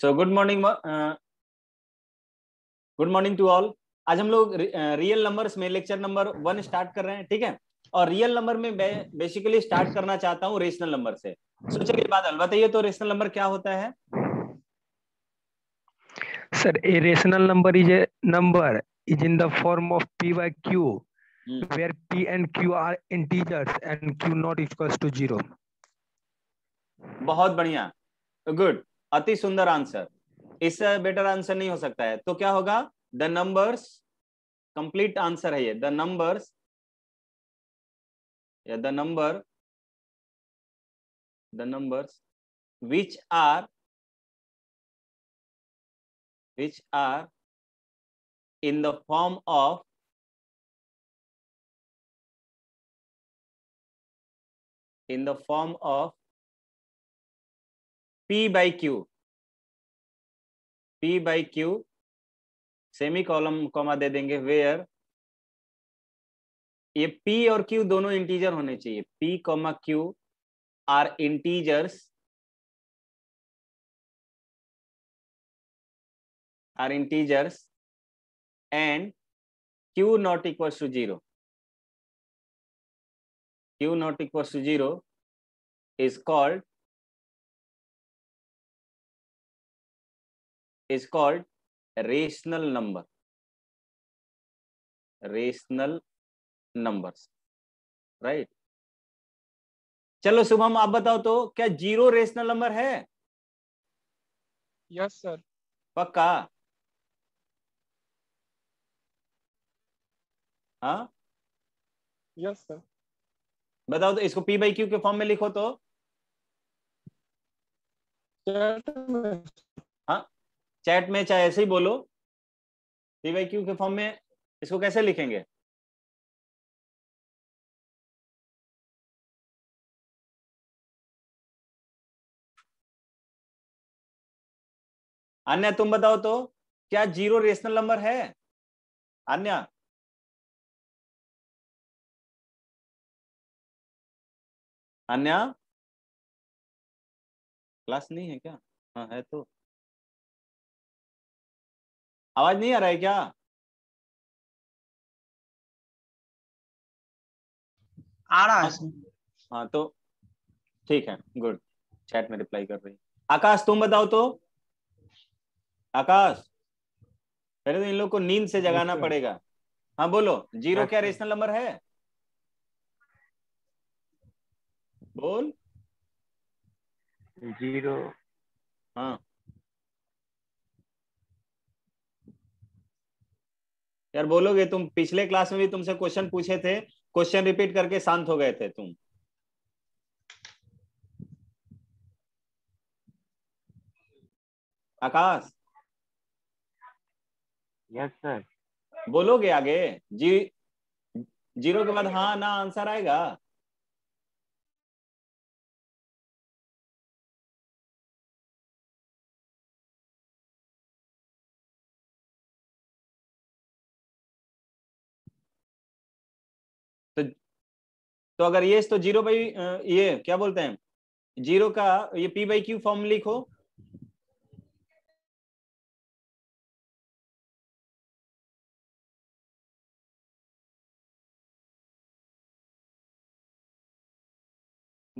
So good morning good morning to all आज हम लोग रियल uh, नंबर्स में लेक्चर नंबर वन स्टार्ट कर रहे हैं ठीक है और रियल नंबर में बेसिकली स्टार्ट करना चाहता हूँ रेशनल नंबर से सो चलिए बादल बताइए तो रेशनल नंबर क्या होता है sir a rational number is a number is in the form of p by q where p and q are integers and q not equals to zero बहुत बढ़िया गुड अति सुंदर आंसर इससे better answer नहीं हो सकता है तो क्या होगा द नंबर्स कंप्लीट आंसर है ये द नंबर्स या the number the numbers which are which are in the form of in the form of p by q p by q semicolon comma दे देंगे where ये p और q दोनों integer होने चाहिए p comma q are integers are integers and q not equal to zero q not equal to zero is called is called rational number rational numbers right चलो शुभम आप बताओ तो क्या जीरो रेशनल नंबर है yes sir पक्का हाँ yes sir बताओ तो इसको पी बाई क्यू के फॉर्म में लिखो तो हाँ चैट में चाहे ऐसे ही बोलो क्यू के फॉर्म में इसको कैसे लिखेंगे अन्य तुम बताओ तो क्या जीरो रेशनल नंबर है अन्य अन्य क्लास नहीं है क्या हाँ है तो आवाज नहीं आ रहा है क्या आ रहा है हाँ, हाँ तो ठीक है गुड चैट में रिप्लाई कर रही आकाश तुम बताओ तो आकाश पहले तो इन लोग को नींद से जगाना अच्छा। पड़ेगा हाँ बोलो जीरो क्या रेशनल अच्छा। नंबर है बोल जीरो हाँ यार बोलोगे तुम पिछले क्लास में भी तुमसे क्वेश्चन पूछे थे क्वेश्चन रिपीट करके शांत हो गए थे तुम आकाश यस सर बोलोगे आगे जी जीरो के बाद हाँ ना आंसर आएगा तो अगर ये तो जीरो बाई ये क्या बोलते हैं जीरो का ये पी बाई क्यू फॉर्म लिखो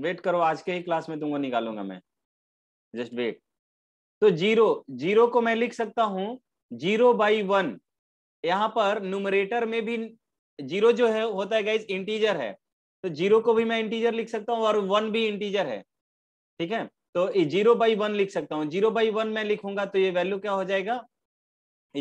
वेट करो आज के ही क्लास में तुमको निकालूंगा मैं जस्ट वेट तो जीरो जीरो को मैं लिख सकता हूं जीरो बाई वन यहां पर न्यूमरेटर में भी जीरो जो है होता है गाइज इंटीजर है तो जीरो को भी मैं इंटीजर लिख सकता हूँ और वन भी इंटीजर है ठीक है तो जीरो बाई वन लिख सकता हूँ जीरो बाई वन मैं लिखूंगा तो ये वैल्यू क्या हो जाएगा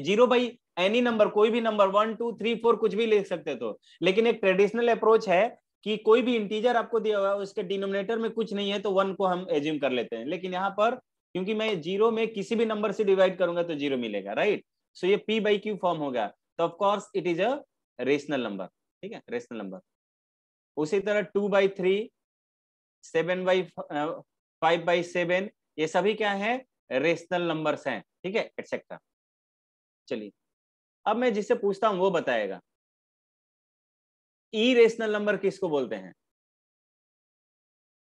जीरो बाई एनी नंबर कोई भी number one two three four कुछ भी लिख सकते तो लेकिन एक ट्रेडिशनल अप्रोच है कि कोई भी इंटीजर आपको दिया हुआ है उसके डिनोमिनेटर में कुछ नहीं है तो वन को हम एज्यूम कर लेते हैं लेकिन यहाँ पर क्योंकि मैं जीरो में किसी भी नंबर से डिवाइड करूंगा तो जीरो मिलेगा राइट सो so ये पी बाई क्यू फॉर्म होगा तो of course it is a rational number ठीक है रेशनल नंबर उसी तरह two by three seven by five by seven ये सभी क्या है रेशनल नंबर्स हैं ठीक है एटसेट्रा चलिए अब मैं जिससे पूछता हूं वो बताएगा ई रेशनल नंबर किसको बोलते हैं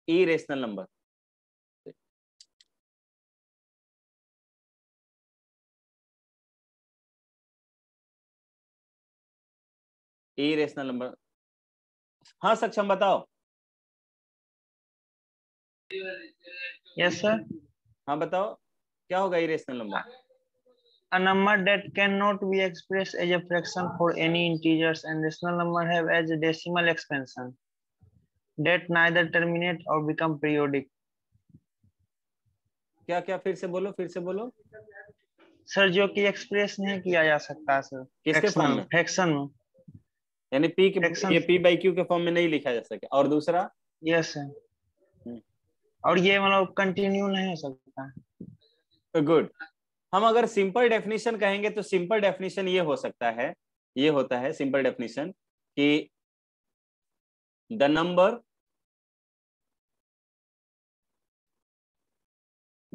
irrational number irrational number हाँ सक्षम बताओ यस सर हाँ बताओ क्या होगा irrational number a number that cannot be expressed as a fraction for any integers and rational number have as a decimal expansion that neither terminate or become periodic क्या क्या फिर से बोलो फिर से बोलो सर जो कि एक्सप्रेस नहीं किया जा सकता सर किसके फॉर्म में फ्रैक्शन में यानी पी के ये पी बाई क्यू के फॉर्म में नहीं लिखा जा सके और दूसरा यस yes, हम्म। और ये मतलब कंटिन्यू नहीं हो सकता गुड तो हम अगर सिंपल डेफिनेशन कहेंगे तो सिंपल डेफिनेशन ये हो सकता है ये होता है सिंपल डेफिनेशन कि the number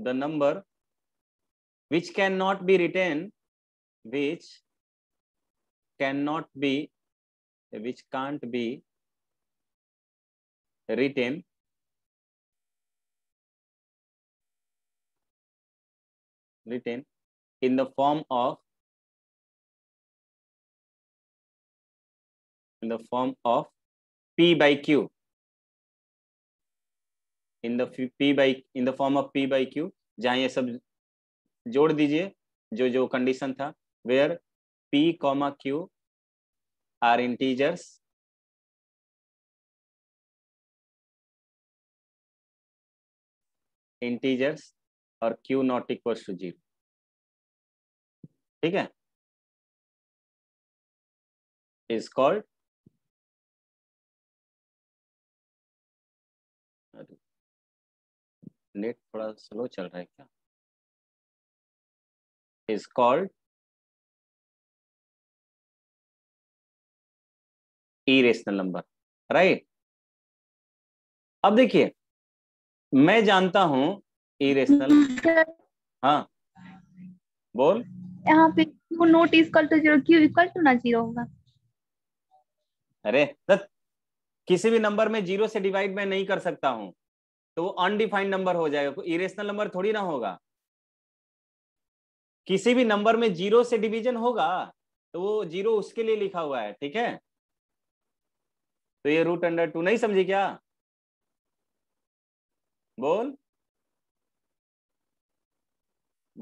the number which can not be written which can not be which can't be written written in the form of in the form of p by q in the p by in the form of p by q jahan ye sab jod dijiye jo jo condition tha where p comma q are integers integers और q not equals to zero ठीक है is called net थोड़ा slow चल रहा है क्या is called irrational number right अब देखिए मैं जानता हूं इरेशनल हाँ बोल यहाँ पे not is equal to zero q equal to ना जीरो होगा अरे किसी भी नंबर में जीरो से डिवाइड मैं नहीं कर सकता हूं तो वो अनडिफाइंड नंबर हो जाएगा इरेशनल नंबर थोड़ी ना होगा किसी भी नंबर में जीरो से डिवीजन होगा तो वो जीरो उसके लिए लिखा हुआ है ठीक है तो ये रूट अंडर टू नहीं समझे क्या बोल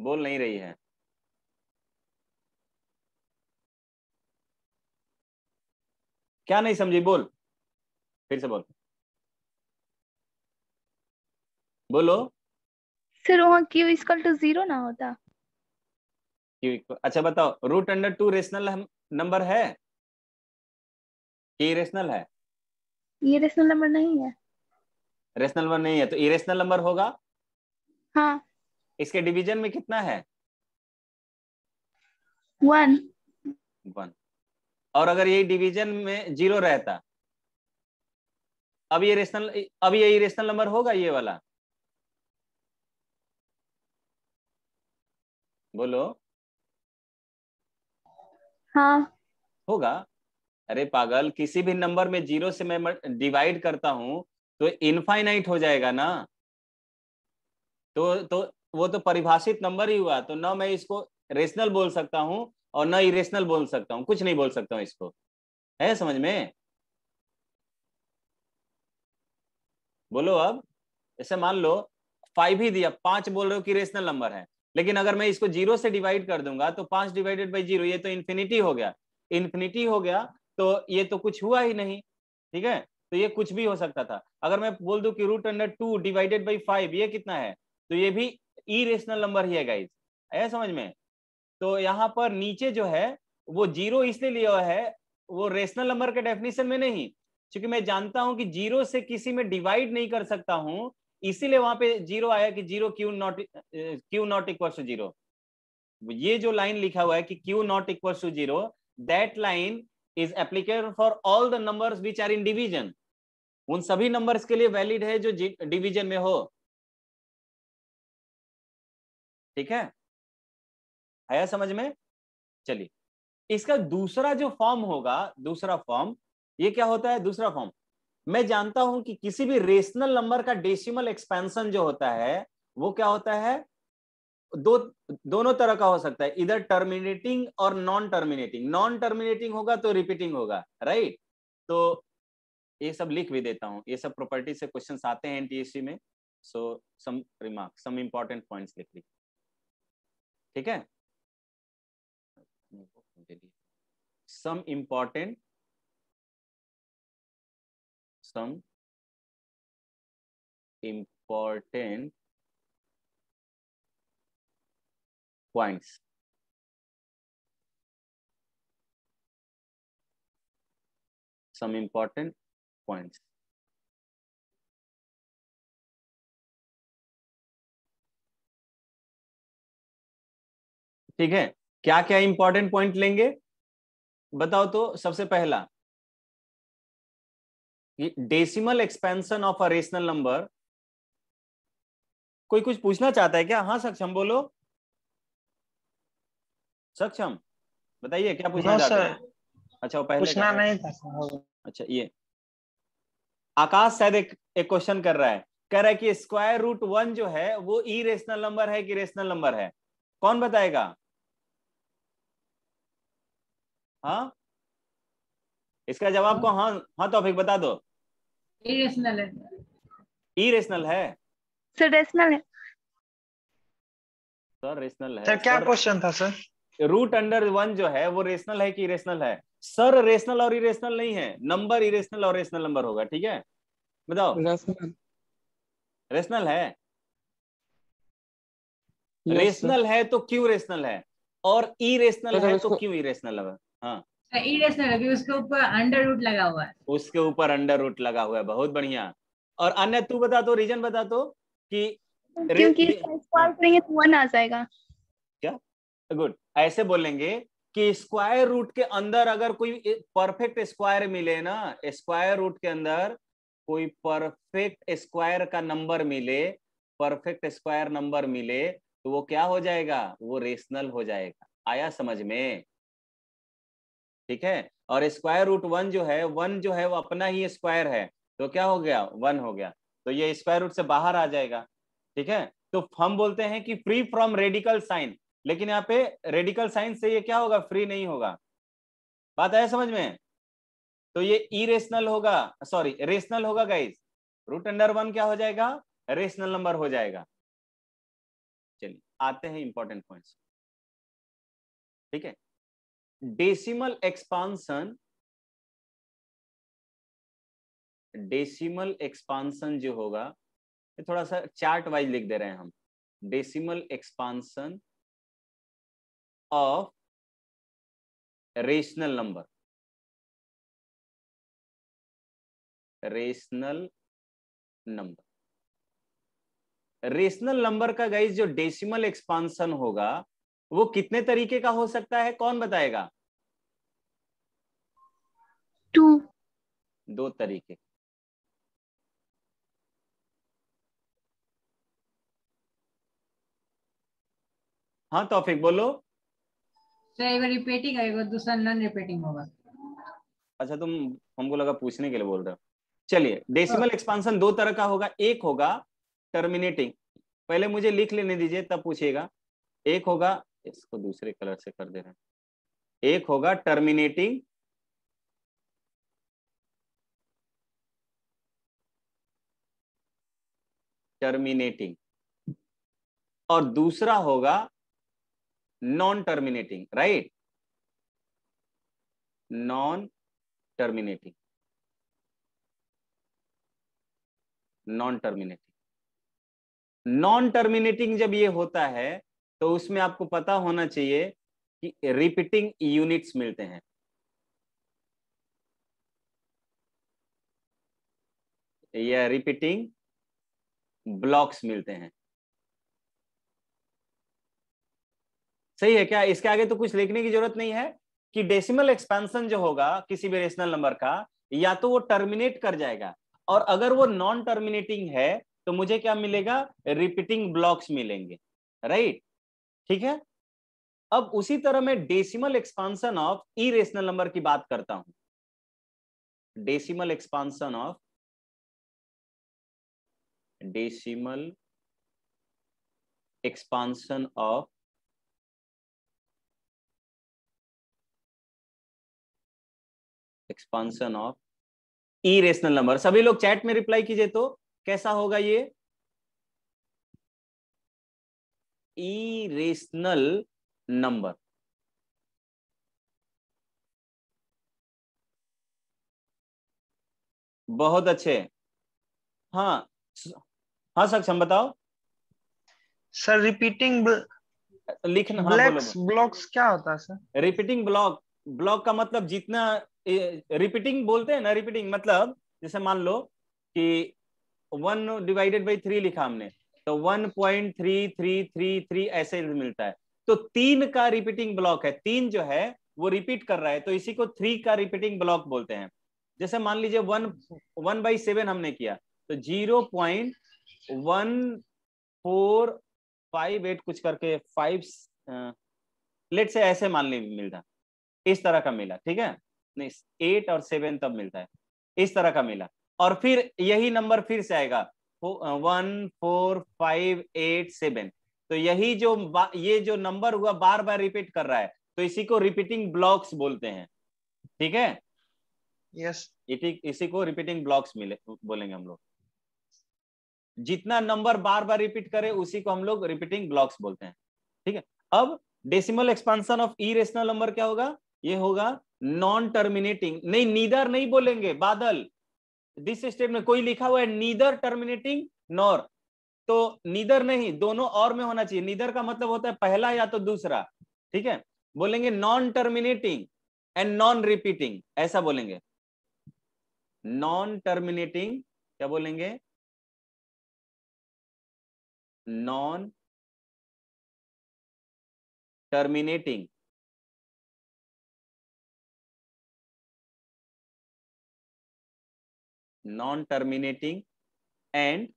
बोल नहीं रही है क्या नहीं समझी बोल फिर से बोल बोलो सर वहां क्यू इक्वल टू जीरो ना होता क्यू अच्छा बताओ root under two rational number है रेशनल है इरेशनल रेशनल नंबर नहीं है रेशनल नंबर नहीं है तो इरेशनल नंबर होगा हाँ इसके डिवीजन में कितना है वन वन और अगर ये डिवीजन में जीरो रहता अब ये रेशनल अब ये इरेशनल नंबर होगा ये वाला बोलो हाँ होगा अरे पागल किसी भी नंबर में जीरो से मैं डिवाइड करता हूं तो इनफाइनाइट हो जाएगा ना तो तो वो तो परिभाषित नंबर ही हुआ तो ना मैं इसको रेशनल बोल सकता हूं और ना इरेशनल बोल सकता हूं कुछ नहीं बोल सकता हूं इसको है समझ में बोलो अब ऐसे मान लो फाइव ही दिया पांच बोल रहे हो कि रेशनल नंबर है लेकिन अगर मैं इसको जीरो से डिवाइड कर दूंगा तो पांच डिवाइडेड बाई जीरो ये तो इन्फिनिटी हो गया इन्फिनिटी हो गया तो ये तो कुछ हुआ ही नहीं ठीक है तो ये कुछ भी हो सकता था अगर मैं बोल दू कि root under two divided by five ये कितना है तो ये भी इरेशनल नंबर ही है गाइज है समझ में तो यहाँ पर नीचे जो है वो जीरो इसलिए लिया है वो रेशनल नंबर के डेफिनेशन में नहीं क्योंकि मैं जानता हूं कि जीरो से किसी में डिवाइड नहीं कर सकता हूं इसीलिए वहां पे जीरो आया कि zero q not q not equal to zero ये जो लाइन लिखा हुआ है कि q not equal to zero that line is applicable for all the numbers which are in division उन सभी नंबर्स के लिए वैलिड है जो डिवीजन में हो ठीक है आया समझ में चलिए इसका दूसरा जो फॉर्म होगा दूसरा फॉर्म ये क्या होता है दूसरा फॉर्म मैं जानता हूं कि किसी भी रेशनल नंबर का डेसिमल एक्सपेंशन जो होता है वो क्या होता है दो दोनों तरह का हो सकता है इधर टर्मिनेटिंग और नॉन टर्मिनेटिंग नॉन टर्मिनेटिंग होगा तो रिपीटिंग होगा राइट तो ये सब लिख भी देता हूँ ये सब प्रॉपर्टी से क्वेश्चन आते हैं एनटीएससी में so some remark some important points लिख ली ठीक है some important some important points. Some important points. ठीक है क्या क्या इंपॉर्टेंट पॉइंट लेंगे बताओ तो सबसे पहला decimal expansion of a rational number कोई कुछ पूछना चाहता है क्या हाँ सक्षम बोलो सक्षम बताइए क्या पूछना चाहते हैं अच्छा वो पहले पूछना नहीं था अच्छा ये आकाश शायद एक एक क्वेश्चन कर रहा है कह रहा है कि स्क्वायर रूट वन जो है वो ई रेशनल नंबर है कि रेशनल नंबर है कौन बताएगा हाँ इसका जवाब को हाँ हाँ तो फिर बता दो इरेशनल है इरेशनल है सर रेशनल है सर रेशनल है सर क्या क्वेश्चन था सर रूट अंडर वन जो है वो रेशनल है कि इरेशनल है सर रेशनल और इरेशनल नहीं है नंबर इरेशनल और रेशनल नंबर होगा ठीक है बताओ रेशनल है रेशनल है तो क्यों रेशनल है और इरेशनल है तो क्यों इरेशनल है हाँ अच्छा, उसके ऊपर अंडर रूट लगा हुआ है उसके ऊपर अंडर रूट लगा हुआ है बहुत बढ़िया और अन्य तू बता दो तो, रीजन बता दो तो, कि क्योंकि नहीं है तो वन आ जाएगा क्या गुड ऐसे बोलेंगे कि स्क्वायर रूट के अंदर अगर कोई परफेक्ट स्क्वायर मिले ना स्क्वायर रूट के अंदर कोई परफेक्ट स्क्वायर का नंबर मिले परफेक्ट स्क्वायर नंबर मिले तो वो क्या हो जाएगा वो रेशनल हो जाएगा आया समझ में ठीक है और स्क्वायर रूट वन जो है वन जो है वो अपना ही स्क्वायर है तो क्या हो गया वन हो गया तो ये स्क्वायर रूट से बाहर आ जाएगा ठीक है तो हम बोलते हैं कि फ्री फ्रॉम रेडिकल साइन लेकिन यहाँ पे रेडिकल साइंस से ये क्या होगा फ्री नहीं होगा बात आया समझ में तो ये इरेशनल होगा सॉरी रेशनल होगा गाइज रूट अंडर वन क्या हो जाएगा रेशनल नंबर हो जाएगा चलिए आते हैं इंपॉर्टेंट पॉइंट्स ठीक है डेसिमल एक्सपांसन डेसिमल एक्सपांसन जो होगा ये थोड़ा सा चार्ट वाइज लिख दे रहे हैं हम decimal expansion of rational number rational number rational number का गाइज जो डेसिमल एक्सपांशन होगा वो कितने तरीके का हो सकता है कौन बताएगा टू दो तरीके हाँ तोफिक बोलो सर एक रिपीटिंग आएगा दूसरा नॉन रिपीटिंग होगा अच्छा तुम हमको लगा पूछने के लिए बोल रहे हो चलिए डेसिमल एक्सपांशन हाँ। दो तरह का होगा एक होगा टर्मिनेटिंग पहले मुझे लिख लेने दीजिए तब पूछिएगा एक होगा इसको दूसरे कलर से कर दे रहे हैं एक होगा टर्मिनेटिंग टर्मिनेटिंग और दूसरा होगा non terminating right non terminating non terminating non terminating जब ये होता है तो उसमें आपको पता होना चाहिए कि रिपीटिंग यूनिट्स मिलते हैं या रिपीटिंग ब्लॉक्स मिलते हैं सही है क्या इसके आगे तो कुछ लिखने की जरूरत नहीं है कि डेसिमल एक्सपेंशन जो होगा किसी भी रेशनल नंबर का या तो वो टर्मिनेट कर जाएगा और अगर वो नॉन टर्मिनेटिंग है तो मुझे क्या मिलेगा रिपीटिंग ब्लॉक्स मिलेंगे राइट ठीक है अब उसी तरह मैं decimal expansion of irrational number की बात करता हूं decimal expansion of decimal expansion of expansion of rational number सभी लोग चैट में रिप्लाई कीजिए तो कैसा होगा ये ई रेशनल नंबर बहुत अच्छे हाँ हाँ सक्षम बताओ सर रिपीटिंग लिखना हाँ, ब्लॉक्स क्या होता है सर रिपीटिंग ब्लॉक ब्लॉक का मतलब जितना रिपीटिंग बोलते हैं ना रिपीटिंग मतलब जैसे मान लो कि वन डिवाइडेड बाई थ्री लिखा हमने तो one point three three three three ऐसे मिलता है तो तीन का रिपीटिंग ब्लॉक है तीन जो है वो रिपीट कर रहा है तो इसी को थ्री का रिपीटिंग ब्लॉक बोलते हैं जैसे मान लीजिए वन वन बाई सेवन हमने किया तो zero point one four five eight कुछ करके फाइव लेट से ऐसे मान ली मिलता इस तरह का मिला ठीक है नहीं एट और सेवन तब मिलता है इस तरह का मिला और फिर यही नंबर फिर से आएगा one four five eight seven तो यही जो ये जो नंबर हुआ बार बार रिपीट कर रहा है तो इसी को रिपीटिंग ब्लॉक्स बोलते हैं ठीक है यस yes. इसी को रिपीटिंग ब्लॉक्स मिले बोलेंगे हम लोग जितना नंबर बार बार रिपीट करे उसी को हम लोग रिपीटिंग ब्लॉक्स बोलते हैं ठीक है अब decimal expansion of irrational number क्या होगा ये होगा नॉन टर्मिनेटिंग नहीं नीदर नहीं बोलेंगे बादल दिस स्टेट में कोई लिखा हुआ है नीदर टर्मिनेटिंग नॉर तो नीदर नहीं दोनों और में होना चाहिए नीदर का मतलब होता है पहला या तो दूसरा ठीक है बोलेंगे non terminating and non repeating ऐसा बोलेंगे नॉन टर्मिनेटिंग क्या बोलेंगे non terminating non terminating and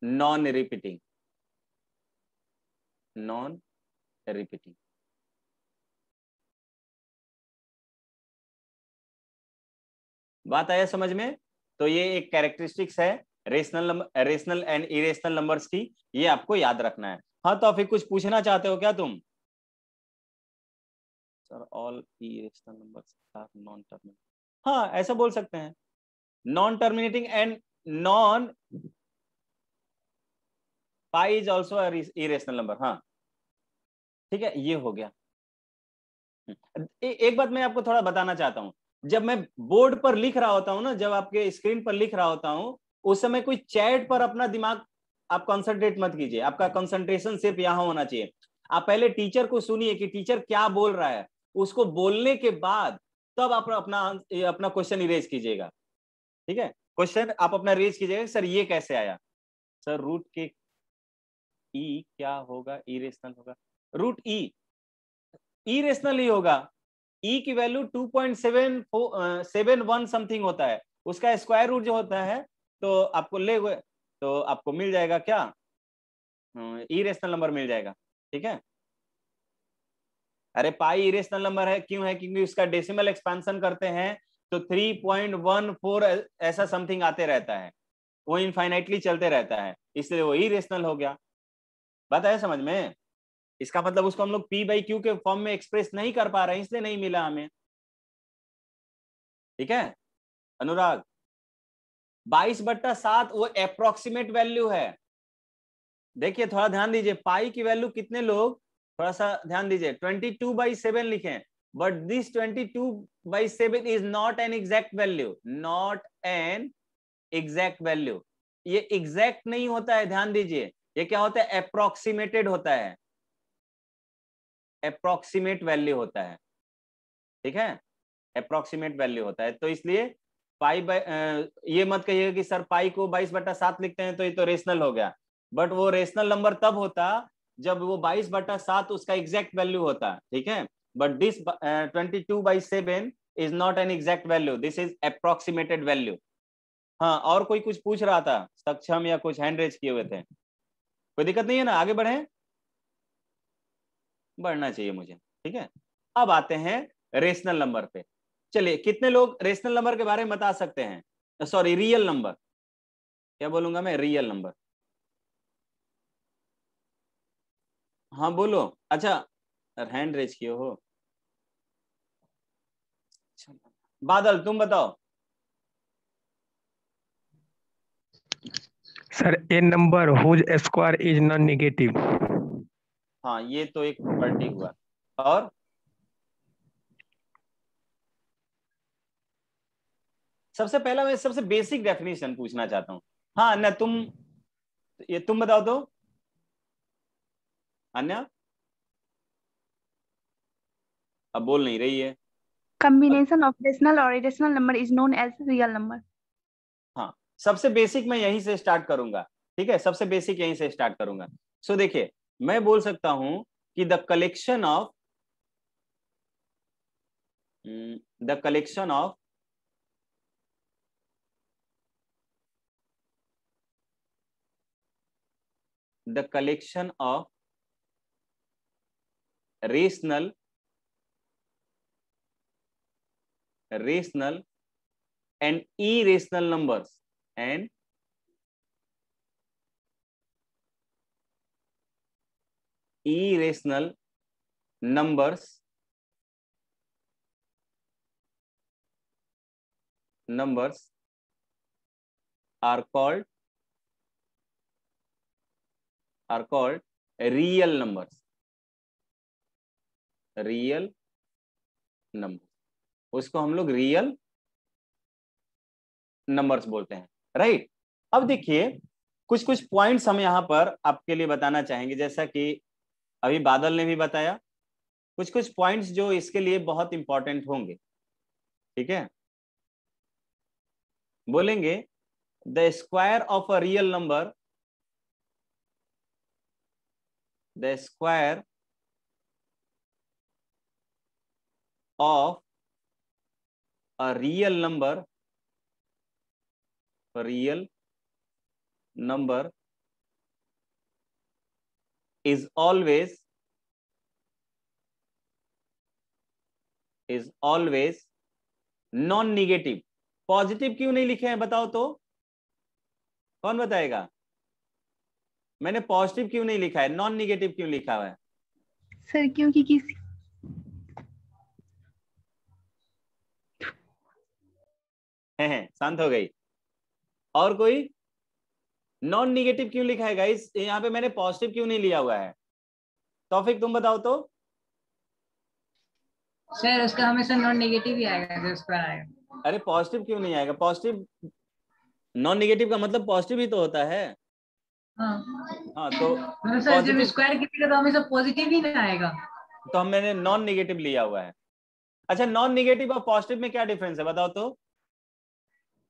non repeating non repeating बात आया समझ में तो ये एक कैरेक्टरिस्टिक्स है rational rational and irrational numbers की ये आपको याद रखना है हाँ तो फिर कुछ पूछना चाहते हो क्या तुम sir all irrational numbers are non terminal हाँ ऐसा बोल सकते हैं non terminating and non pi is also a irrational number हाँ ठीक है ये हो गया ए, एक बात मैं आपको थोड़ा बताना चाहता हूं जब मैं बोर्ड पर लिख रहा होता हूं ना जब आपके स्क्रीन पर लिख रहा होता हूं उस समय कोई चैट पर अपना दिमाग आप कंसंट्रेट मत कीजिए आपका कंसंट्रेशन सिर्फ यहां होना चाहिए आप पहले टीचर को सुनिए कि टीचर क्या बोल रहा है उसको बोलने के बाद तब आप अपना अपना क्वेश्चन इरेज कीजिएगा ठीक है क्वेश्चन आप अपना रेज कीजिएगा सर ये कैसे आया सर रूट के ई e क्या होगा ई रेशनल होगा रूट ई ई रेशनल ही होगा ई e की value two point seven seven one something होता है उसका स्क्वायर रूट जो होता है तो आपको ले हुए तो आपको मिल जाएगा क्या ई रेशनल नंबर मिल जाएगा ठीक है अरे पाई इरेशनल नंबर है क्यों है क्योंकि उसका डेसिमल एक्सपेंशन करते हैं तो 3.14 ऐसा समथिंग आते रहता है वो इनफाइनाइटली चलते रहता है इसलिए वो रेशनल हो गया बात समझ में इसका मतलब उसको हम लोग पी बाई क्यू के फॉर्म में एक्सप्रेस नहीं कर पा रहे इसलिए नहीं मिला हमें ठीक है अनुराग बाईस बट्टा सात वो अप्रोक्सीमेट वैल्यू है देखिए थोड़ा ध्यान दीजिए पाई की वैल्यू कितने लोग थोड़ा सा ध्यान दीजिए ट्वेंटी टू बाई सेवन लिखे but this 22 by 7 is not an exact value not an exact value ये exact नहीं होता है ध्यान दीजिए ये क्या होता है approximated होता है approximate value होता है ठीक है approximate value होता है तो इसलिए पाई बाई ये मत कहिएगा कि सर पाई को 22 बटा सात लिखते हैं तो ये तो रेशनल हो गया बट वो रेशनल नंबर तब होता जब वो 22 बटा सात उसका एग्जैक्ट वैल्यू होता ठीक है but this uh, 22 by 7 is not an exact value this is approximated value हाँ और कोई कुछ पूछ रहा था सक्षम या कुछ हैंड रेज किए हुए थे कोई दिक्कत नहीं है ना आगे बढ़े बढ़ना चाहिए मुझे ठीक है अब आते हैं रेशनल नंबर पे चलिए कितने लोग रेशनल नंबर के बारे में बता सकते हैं सॉरी रियल नंबर क्या बोलूंगा मैं रियल नंबर हाँ बोलो अच्छा हैंड रेज किए हो बादल तुम बताओ sir a number square is non negative हाँ ये तो एक प्रॉपर्टी हुआ और सबसे पहला मैं सबसे बेसिक डेफिनेशन पूछना चाहता हूँ हाँ न तुम ये तुम बताओ तो अन्य अब बोल नहीं रही है कॉम्बिनेशन ऑफ डेसिमल और irrational number is known as real number हाँ सबसे बेसिक मैं यहीं से स्टार्ट करूंगा ठीक है सबसे बेसिक यहीं से स्टार्ट करूंगा सो so, देखिए मैं बोल सकता हूं कि the collection of the collection of the collection of rational rational and irrational numbers and irrational numbers numbers are called are called real numbers real number उसको हम लोग रियल नंबर्स बोलते हैं राइट अब देखिए कुछ कुछ पॉइंट्स हम यहाँ पर आपके लिए बताना चाहेंगे जैसा कि अभी बादल ने भी बताया कुछ कुछ पॉइंट्स जो इसके लिए बहुत इंपॉर्टेंट होंगे ठीक है बोलेंगे the square of a real number the square of a real number real number is always is always non negative positive क्यों नहीं लिखे हैं बताओ तो कौन बताएगा मैंने पॉजिटिव क्यों नहीं लिखा है नॉन निगेटिव क्यों लिखा हुआ है सर क्योंकि किसी है, है शांत हो गई और कोई नॉन निगेटिव क्यों लिखा है गाइस यहाँ पे मैंने पॉजिटिव क्यों नहीं लिया हुआ है तोफिक तुम बताओ तो सर उसका हमेशा नॉन निगेटिव ही आएगा उसका आएगा अरे पॉजिटिव क्यों नहीं आएगा पॉजिटिव नॉन निगेटिव का मतलब पॉजिटिव ही तो होता है हाँ, हाँ तो मतलब जब स्क्वायर तो हमेशा पॉजिटिव ही नहीं आएगा तो हमने नॉन निगेटिव लिया हुआ है अच्छा नॉन निगेटिव और पॉजिटिव में क्या डिफरेंस है बताओ तो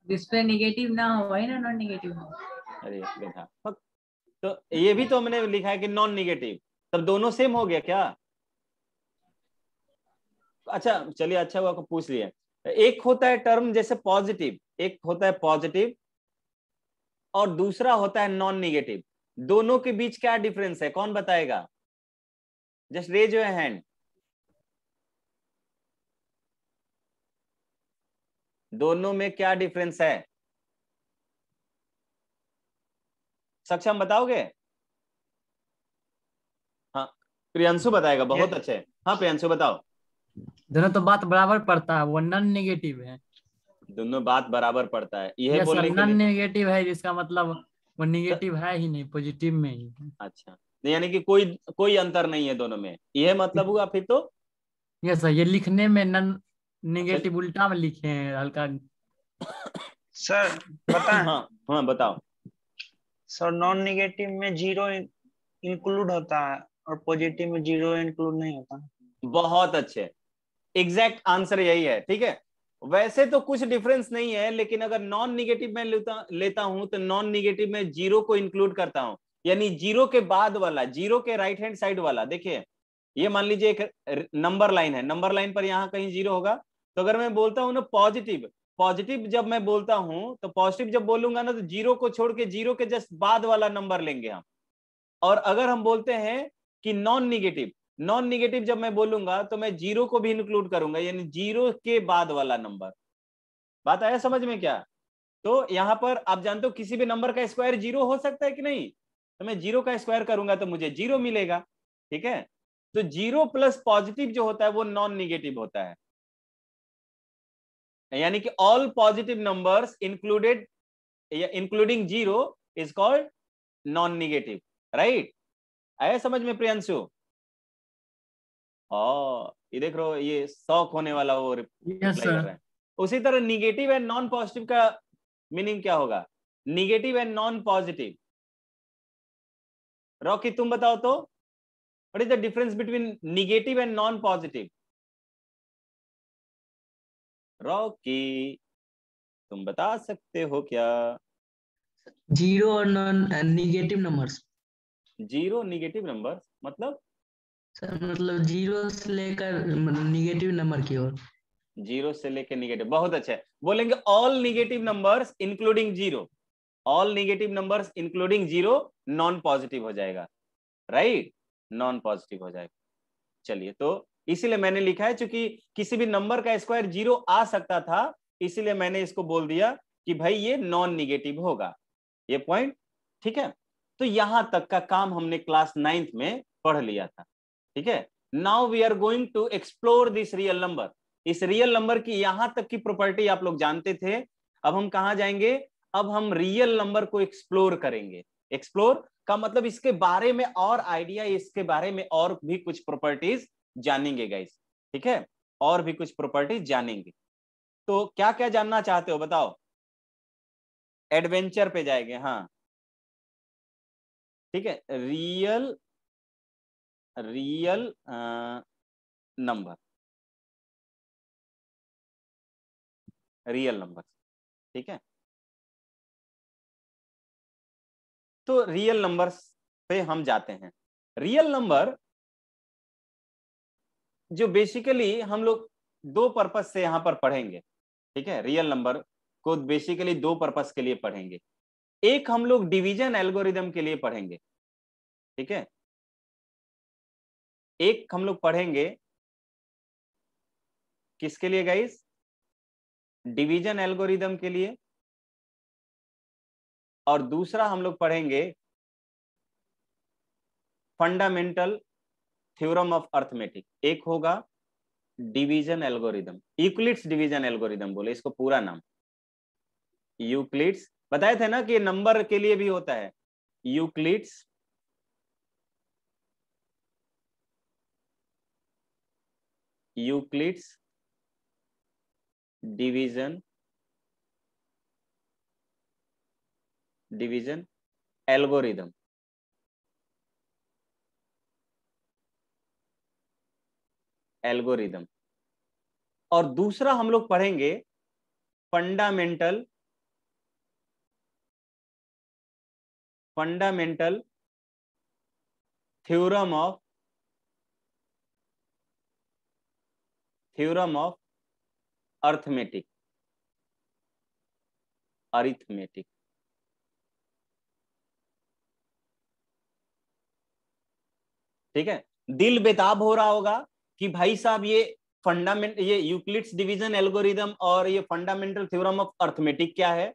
डिस्प्ले नेगेटिव ना हो वही ना नॉन नेगेटिव हो अरे बेटा तो ये भी तो हमने लिखा है कि नॉन नेगेटिव तब दोनों सेम हो गया क्या अच्छा चलिए अच्छा हुआ को पूछ लिया एक होता है टर्म जैसे पॉजिटिव एक होता है पॉजिटिव और दूसरा होता है नॉन नेगेटिव दोनों के बीच क्या डिफरेंस है कौन बताएगा जस्ट रेज योर हैंड दोनों में क्या डिफरेंस है सक्षम बताओगे हाँ प्रियंशु बताएगा बहुत अच्छे हाँ प्रियंशु बताओ दोनों तो बात बराबर पड़ता है वो नॉन नेगेटिव है दोनों बात बराबर पड़ता है यह बोलने नॉन नेगेटिव है जिसका मतलब वो नेगेटिव है ही नहीं पॉजिटिव में ही अच्छा यानी कि कोई कोई अंतर नहीं है दोनों में यह मतलब हुआ फिर तो यस सर ये लिखने में नन नेगेटिव अच्छा। उल्टा में लिखे हैं हल्का सर बता हाँ हाँ बताओ सर नॉन नेगेटिव में जीरो इंक्लूड होता है और पॉजिटिव में जीरो इंक्लूड नहीं होता बहुत अच्छे एग्जैक्ट आंसर यही है ठीक है वैसे तो कुछ डिफरेंस नहीं है लेकिन अगर नॉन निगेटिव में लेता लेता हूं तो नॉन निगेटिव में जीरो को इंक्लूड करता हूं यानी जीरो के बाद वाला जीरो के राइट हैंड साइड वाला देखिए ये मान लीजिए एक नंबर लाइन है नंबर लाइन पर यहाँ कहीं जीरो होगा तो अगर मैं बोलता हूँ ना पॉजिटिव पॉजिटिव जब मैं बोलता हूँ तो पॉजिटिव जब बोलूंगा ना तो जीरो को छोड़ के जीरो के जस्ट बाद वाला नंबर लेंगे हम और अगर हम बोलते हैं कि नॉन निगेटिव नॉन निगेटिव जब मैं बोलूंगा तो मैं जीरो को भी इंक्लूड करूंगा यानी जीरो के बाद वाला नंबर बात आया समझ में क्या तो यहाँ पर आप जानते हो किसी भी नंबर का स्क्वायर जीरो हो सकता है कि नहीं तो मैं जीरो का स्क्वायर करूंगा तो मुझे जीरो मिलेगा ठीक है तो जीरो प्लस पॉजिटिव जो होता है वो नॉन निगेटिव होता है यानी कि all positive numbers included including zero is called non negative right आया समझ में प्रियंशु ये देख रहा ये शौक होने वाला वो yes, कर उसी तरह निगेटिव एंड नॉन पॉजिटिव का मीनिंग क्या होगा negative and non positive Rocky तुम बताओ तो what is the difference between negative and non positive Rocky तुम बता सकते हो क्या जीरो और non negative numbers zero negative number मतलब सर मतलब जीरो से लेकर नेगेटिव मतलब नंबर की ओर जीरो से लेकर निगेटिव बहुत अच्छा है बोलेंगे all negative numbers including zero all negative numbers including zero non positive हो जाएगा राइट नॉन पॉजिटिव हो जाएगा चलिए तो इसीलिए मैंने लिखा है चूंकि किसी भी नंबर का स्क्वायर जीरो आ सकता था इसीलिए मैंने इसको बोल दिया कि भाई ये नॉन निगेटिव होगा ये पॉइंट ठीक है तो यहां तक का काम हमने क्लास नाइन्थ में पढ़ लिया था ठीक है now we are going to explore this real number इस रियल नंबर की यहां तक की प्रॉपर्टी आप लोग जानते थे अब हम कहा जाएंगे अब हम रियल नंबर को एक्सप्लोर करेंगे एक्सप्लोर का मतलब इसके बारे में और आइडिया इसके बारे में और भी कुछ प्रॉपर्टीज जानेंगे गाइस ठीक है और भी कुछ प्रॉपर्टीज जानेंगे तो क्या क्या जानना चाहते हो बताओ एडवेंचर पे जाएंगे हाँ ठीक है real real number real number ठीक है तो रियल नंबर्स पे हम जाते हैं रियल नंबर जो बेसिकली हम लोग दो पर्पज से यहाँ पर पढ़ेंगे ठीक है रियल नंबर को बेसिकली दो पर्पज के लिए पढ़ेंगे एक हम लोग डिविजन एल्गोरिदम के लिए पढ़ेंगे ठीक है एक हम लोग पढ़ेंगे किसके लिए गाइस डिवीजन एल्गोरिदम के लिए और दूसरा हम लोग पढ़ेंगे फंडामेंटल थ्योरम ऑफ अर्थमेटिक एक होगा division algorithm Euclid's division algorithm बोले इसको पूरा नाम यूक्लिड्स बताए थे ना कि नंबर के लिए भी होता है Euclid's Euclid's division division algorithm algorithm और दूसरा हम लोग पढ़ेंगे fundamental fundamental theorem of theorem of arithmetic arithmetic ठीक है दिल बेताब हो रहा होगा कि भाई साहब ये फंडामेंट ये यूक्लिड्स डिवीजन एल्गोरिदम और ये फंडामेंटल थ्योरम ऑफ अर्थमेटिक क्या है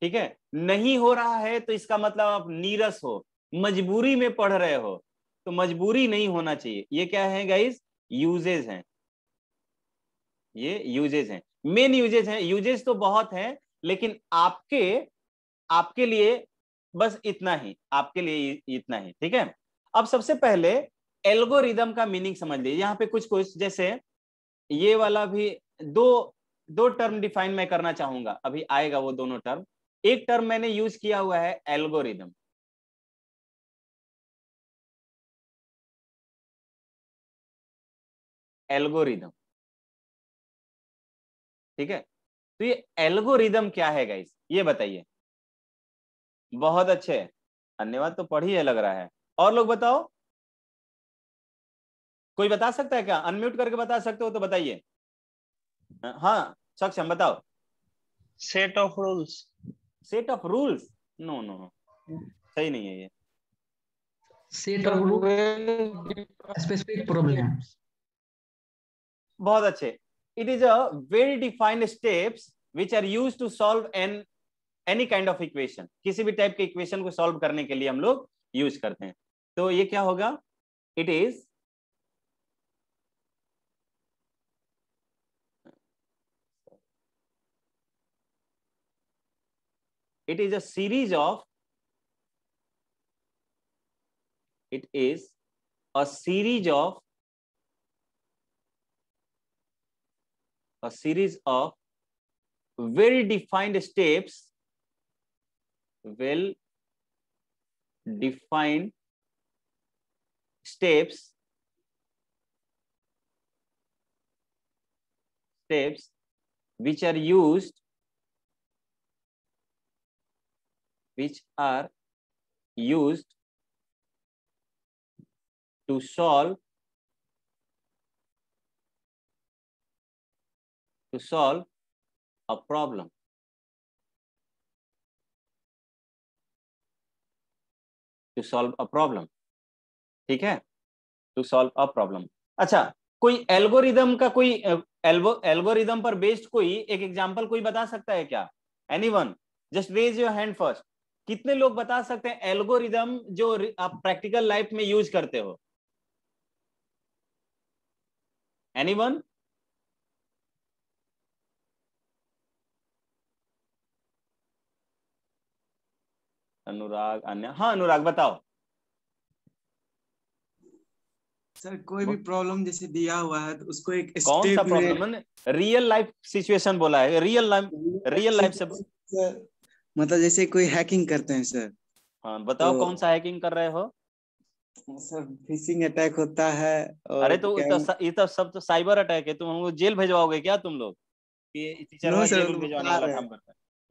ठीक है नहीं हो रहा है तो इसका मतलब आप नीरस हो मजबूरी में पढ़ रहे हो तो मजबूरी नहीं होना चाहिए ये क्या है गाइज यूजेज हैं ये यूजेज हैं मेन यूजेज हैं यूजेज तो बहुत हैं लेकिन आपके आपके लिए बस इतना ही आपके लिए इतना ही ठीक है अब सबसे पहले एल्गोरिदम का मीनिंग समझ लीजिए यहाँ पे कुछ कुछ जैसे ये वाला भी दो दो टर्म डिफाइन मैं करना चाहूंगा अभी आएगा वो दोनों टर्म एक टर्म मैंने यूज किया हुआ है एल्गोरिदम एल्गोरिदम ठीक है तो ये एल्गोरिदम क्या है गाइस ये बताइए बहुत अच्छे धन्यवाद तो पढ़ी है लग रहा है और लोग बताओ कोई बता सकता है क्या अनम्यूट करके बता सकते हो तो बताइए हाँ सक्षम बताओ set of rules set of rules no no no सही नहीं है ये सेट ऑफ स्पेसिफिक प्रॉब्लम्स बहुत अच्छे it is a well defined steps which are use to solve an any kind of equation किसी भी टाइप के इक्वेशन को सॉल्व करने के लिए हम लोग यूज करते हैं तो ये क्या होगा it is it is a series of it is a series of a series of well defined steps well defined steps steps which are used which are used to solve to solve a problem to solve a problem ठीक है to solve a problem अच्छा कोई algorithm का कोई algorithm पर based कोई एक example कोई बता सकता है क्या anyone just raise your hand first कितने लोग बता सकते हैं एल्गोरिदम जो आप प्रैक्टिकल लाइफ में यूज करते हो एनीवन अनुराग अन्य हाँ अनुराग बताओ सर कोई भी प्रॉब्लम जैसे दिया हुआ है तो उसको एक कौन सा प्रॉब्लम रियल लाइफ सिचुएशन बोला है रियल लाइफ रियल लाइफ से मतलब जैसे कोई हैकिंग करते हैं सर हाँ बताओ तो, कौन सा हैकिंग कर रहे हो सर फिशिंग अटैक होता है और अरे तो, तो ये तो, सब तो साइबर अटैक है तुम हमको जेल भेजवाओगे क्या तुम लोग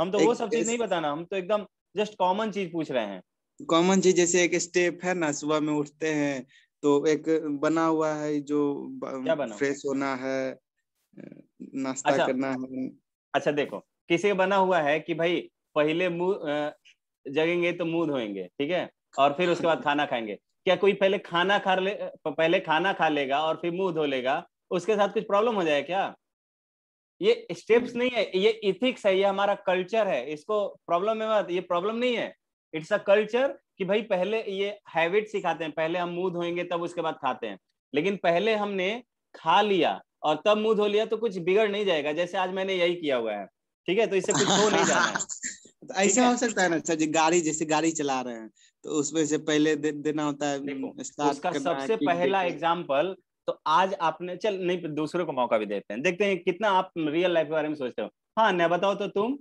हम तो वो सब चीज नहीं बताना हम तो एकदम जस्ट कॉमन चीज पूछ रहे हैं कॉमन चीज जैसे एक स्टेप है ना सुबह में उठते हैं तो एक बना हुआ है जो फ्रेश होना है नाश्ता अच्छा, करना है अच्छा देखो किसी का बना हुआ है कि भाई पहले मुंह जगेंगे तो मुंह धोएंगे ठीक है और फिर उसके बाद खाना खाएंगे क्या कोई पहले खाना खा ले पहले खाना खा लेगा और फिर मुंह धो लेगा उसके साथ कुछ प्रॉब्लम हो जाए क्या ये स्टेप्स नहीं है ये इथिक्स है ये हमारा कल्चर है इसको प्रॉब्लम है ये प्रॉब्लम नहीं है इट्स अ कल्चर कि भाई पहले ये हैबिट सिखाते हैं पहले हम मुंह धोएंगे तब उसके बाद खाते हैं लेकिन पहले हमने खा लिया और तब मुंह धो लिया तो कुछ बिगड़ नहीं जाएगा जैसे आज मैंने यही किया हुआ है ठीक है तो इससे कुछ हो नहीं जाना है तो ऐसा हो सकता है ना अच्छा जी गाड़ी जैसे गाड़ी चला रहे हैं तो उसमें से पहले दे, देना होता है उसका सबसे पहला एग्जाम्पल तो आज आपने चल नहीं दूसरों को मौका भी देते हैं देखते हैं कितना आप रियल लाइफ के बारे में सोचते हो हाँ न बताओ तो तुम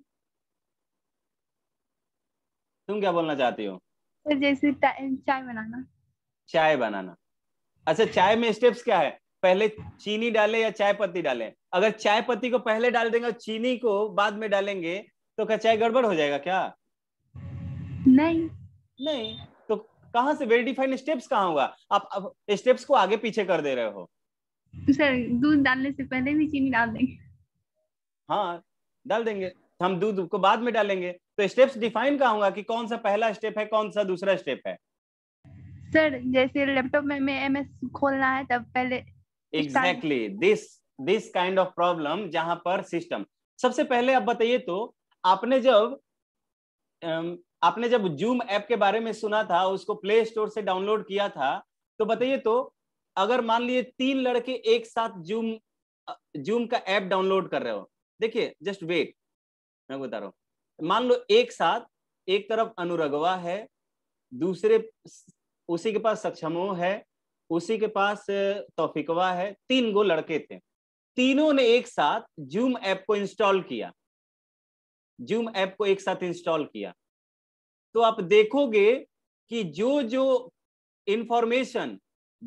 तुम क्या बोलना चाहती हो तो जैसे चाय बनाना चाय बनाना अच्छा चाय में स्टेप्स क्या है पहले चीनी डाले या चाय पत्ती डाले अगर चाय पत्ती को पहले डाल देंगे और चीनी को बाद में डालेंगे तो क्या चाय गड़बड़ हो जाएगा क्या नहीं नहीं तो कहाँ से वेरीफाइड स्टेप्स कहाँ होगा आप, स्टेप्स को आगे पीछे कर दे रहे हो सर दूध डालने से पहले भी चीनी डाल देंगे हाँ डाल देंगे हम दूध को बाद में डालेंगे तो स्टेप्स डिफाइन कहाँ होगा कि कौन सा पहला स्टेप है कौन सा दूसरा स्टेप है सर जैसे लैपटॉप में मैं एमएस खोलना है तब पहले exactly this this kind of problem जहां पर सिस्टम सबसे पहले आप बताइए तो आपने जब आपने जब जूम ऐप के बारे में सुना था उसको प्ले स्टोर से डाउनलोड किया था तो बताइए तो अगर मान लिए तीन लड़के एक साथ जूम जूम का ऐप डाउनलोड कर रहे हो देखिए जस्ट वेट मैं बता रहा हूँ मान लो एक साथ एक तरफ अनुरगवा है दूसरे उसी के पास सक्षमो है उसी के पास तोफिकवा है तीन गो लड़के थे तीनों ने एक साथ जूम ऐप को इंस्टॉल किया जूम ऐप को एक साथ इंस्टॉल किया तो आप देखोगे कि जो जो इंफॉर्मेशन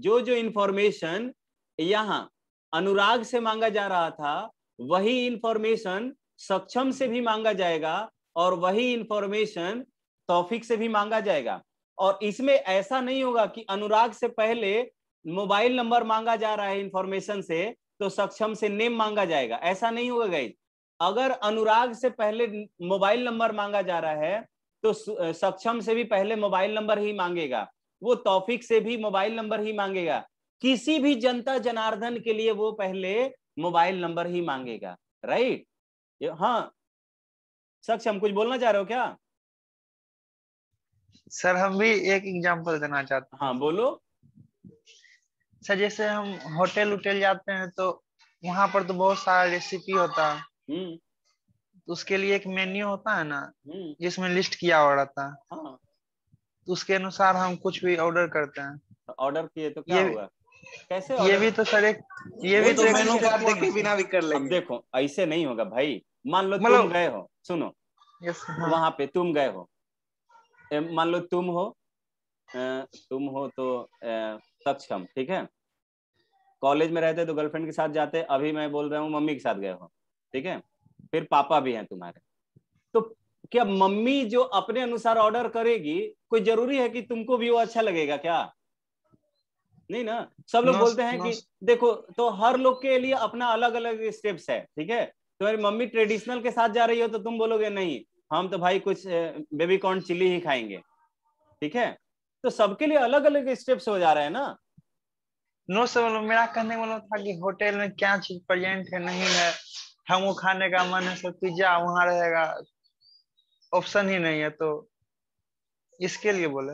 जो जो इंफॉर्मेशन यहाँ अनुराग से मांगा जा रहा था वही इंफॉर्मेशन सक्षम से भी मांगा जाएगा और वही इंफॉर्मेशन तौफिक से भी मांगा जाएगा और इसमें ऐसा नहीं होगा कि अनुराग से पहले मोबाइल नंबर मांगा जा रहा है इंफॉर्मेशन से तो सक्षम से नेम मांगा जाएगा ऐसा नहीं होगा गाइज अगर अनुराग से पहले मोबाइल नंबर मांगा जा रहा है तो सक्षम से भी पहले मोबाइल नंबर ही मांगेगा वो तौफिक से भी मोबाइल नंबर ही मांगेगा किसी भी जनता जनार्दन के लिए वो पहले मोबाइल नंबर ही मांगेगा राइट हाँ सक्षम कुछ बोलना चाह रहे हो क्या सर हम भी एक एग्जांपल देना चाहते हैं हाँ बोलो सर जैसे हम होटल उटेल जाते हैं तो वहां पर तो बहुत सारा रेसिपी होता है हम्म। तो उसके लिए एक मेन्यू होता है ना हम्म। जिसमें लिस्ट किया हुआ रहता है हाँ। तो उसके अनुसार हम कुछ भी ऑर्डर करते हैं ऑर्डर तो किए तो क्या हुआ कैसे ये भी तो सर एक ये भी तो, मेनू कार्ड देखे बिना भी कर लेंगे देखो ऐसे नहीं होगा भाई मान लो तुम मतलब- गए हो सुनो यस हाँ। वहां पे तुम गए हो मान लो तुम हो तुम हो तो सक्षम ठीक है कॉलेज में रहते तो गर्लफ्रेंड के साथ जाते अभी मैं बोल रहा हूँ मम्मी के साथ गए हो ठीक है फिर पापा भी हैं तुम्हारे तो क्या मम्मी जो अपने अनुसार ऑर्डर करेगी कोई जरूरी है कि तुमको भी वो अच्छा लगेगा क्या नहीं ना सब लोग बोलते हैं कि देखो तो हर लोग के लिए अपना अलग अलग स्टेप्स है ठीक है तुम्हारी मम्मी ट्रेडिशनल के साथ जा रही हो तो तुम बोलोगे नहीं हम तो भाई कुछ बेबी कॉर्न चिली ही खाएंगे ठीक है तो सबके लिए अलग अलग स्टेप्स हो जा रहे हैं ना नो सर मेरा कहने वाला मतलब था कि होटल में क्या चीज प्रेजेंट है नहीं है वो खाने का मन है सो पिज्जा वहां रहेगा ऑप्शन ही नहीं है तो इसके लिए बोले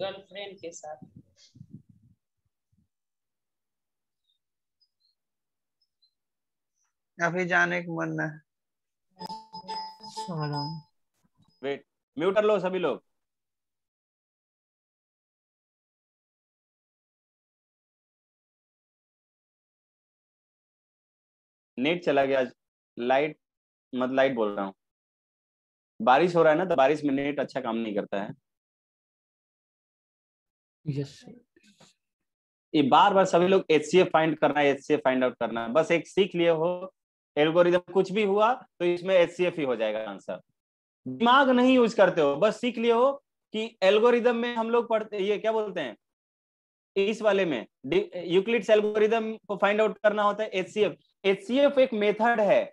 गर्लफ्रेंड के साथ अभी जाने का मन वेट म्यूट कर लो सभी लोग नेट चला गया आज लाइट मत लाइट बोल रहा हूँ बारिश हो रहा है ना तो बारिश में नेट अच्छा काम नहीं करता है yes, ये बार बार सभी लोग एच सी फाइंड करना है एच फाइंड आउट करना है बस एक सीख लिए हो एल्गोरिदम कुछ भी हुआ तो इसमें एच ही हो जाएगा आंसर दिमाग नहीं यूज करते हो बस सीख लिए हो कि एल्गोरिदम में हम लोग पढ़ते ये क्या बोलते हैं इस वाले में यूक्लिड्स एल्गोरिदम को फाइंड आउट करना होता है एचसीएफ एचसीएफ एक मेथड है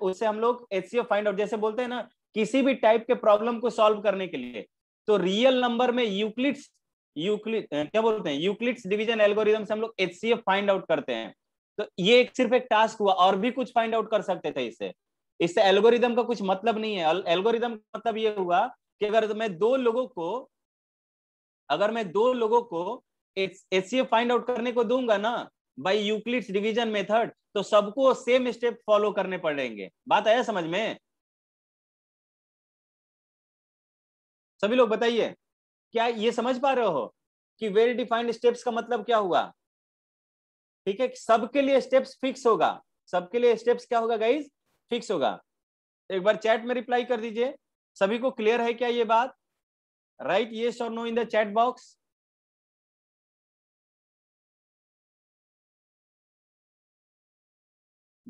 उससे हम लोग एचसीएफ फाइंड आउट जैसे बोलते हैं ना किसी भी टाइप के प्रॉब्लम को सॉल्व करने के लिए तो रियल नंबर में यूक्लिड्स यूक्लिड क्या बोलते हैं यूक्लिड्स डिवीजन एल्गोरिदम से हम लोग एचसीएफ फाइंड आउट करते हैं तो ये एक सिर्फ एक टास्क हुआ और भी कुछ फाइंड आउट कर सकते थे इससे इससे एल्गोरिदम का कुछ मतलब नहीं है एल्गोरिदम का मतलब ये हुआ कि अगर मैं दो लोगों को अगर मैं दो लोगों को एचसीएफ फाइंड आउट करने को दूंगा ना बाई यूक्लिड्स डिविजन मेथड तो सबको सेम स्टेप फॉलो करने पड़ेंगे बात आया समझ में सभी लोग बताइए क्या ये समझ पा रहे हो कि वेल डिफाइंड स्टेप्स का मतलब क्या हुआ ठीक है सबके लिए स्टेप्स फिक्स होगा सबके लिए स्टेप्स क्या होगा गाइज फिक्स होगा एक बार चैट में रिप्लाई कर दीजिए सभी को क्लियर है क्या ये बात राइट ये और no in the chat box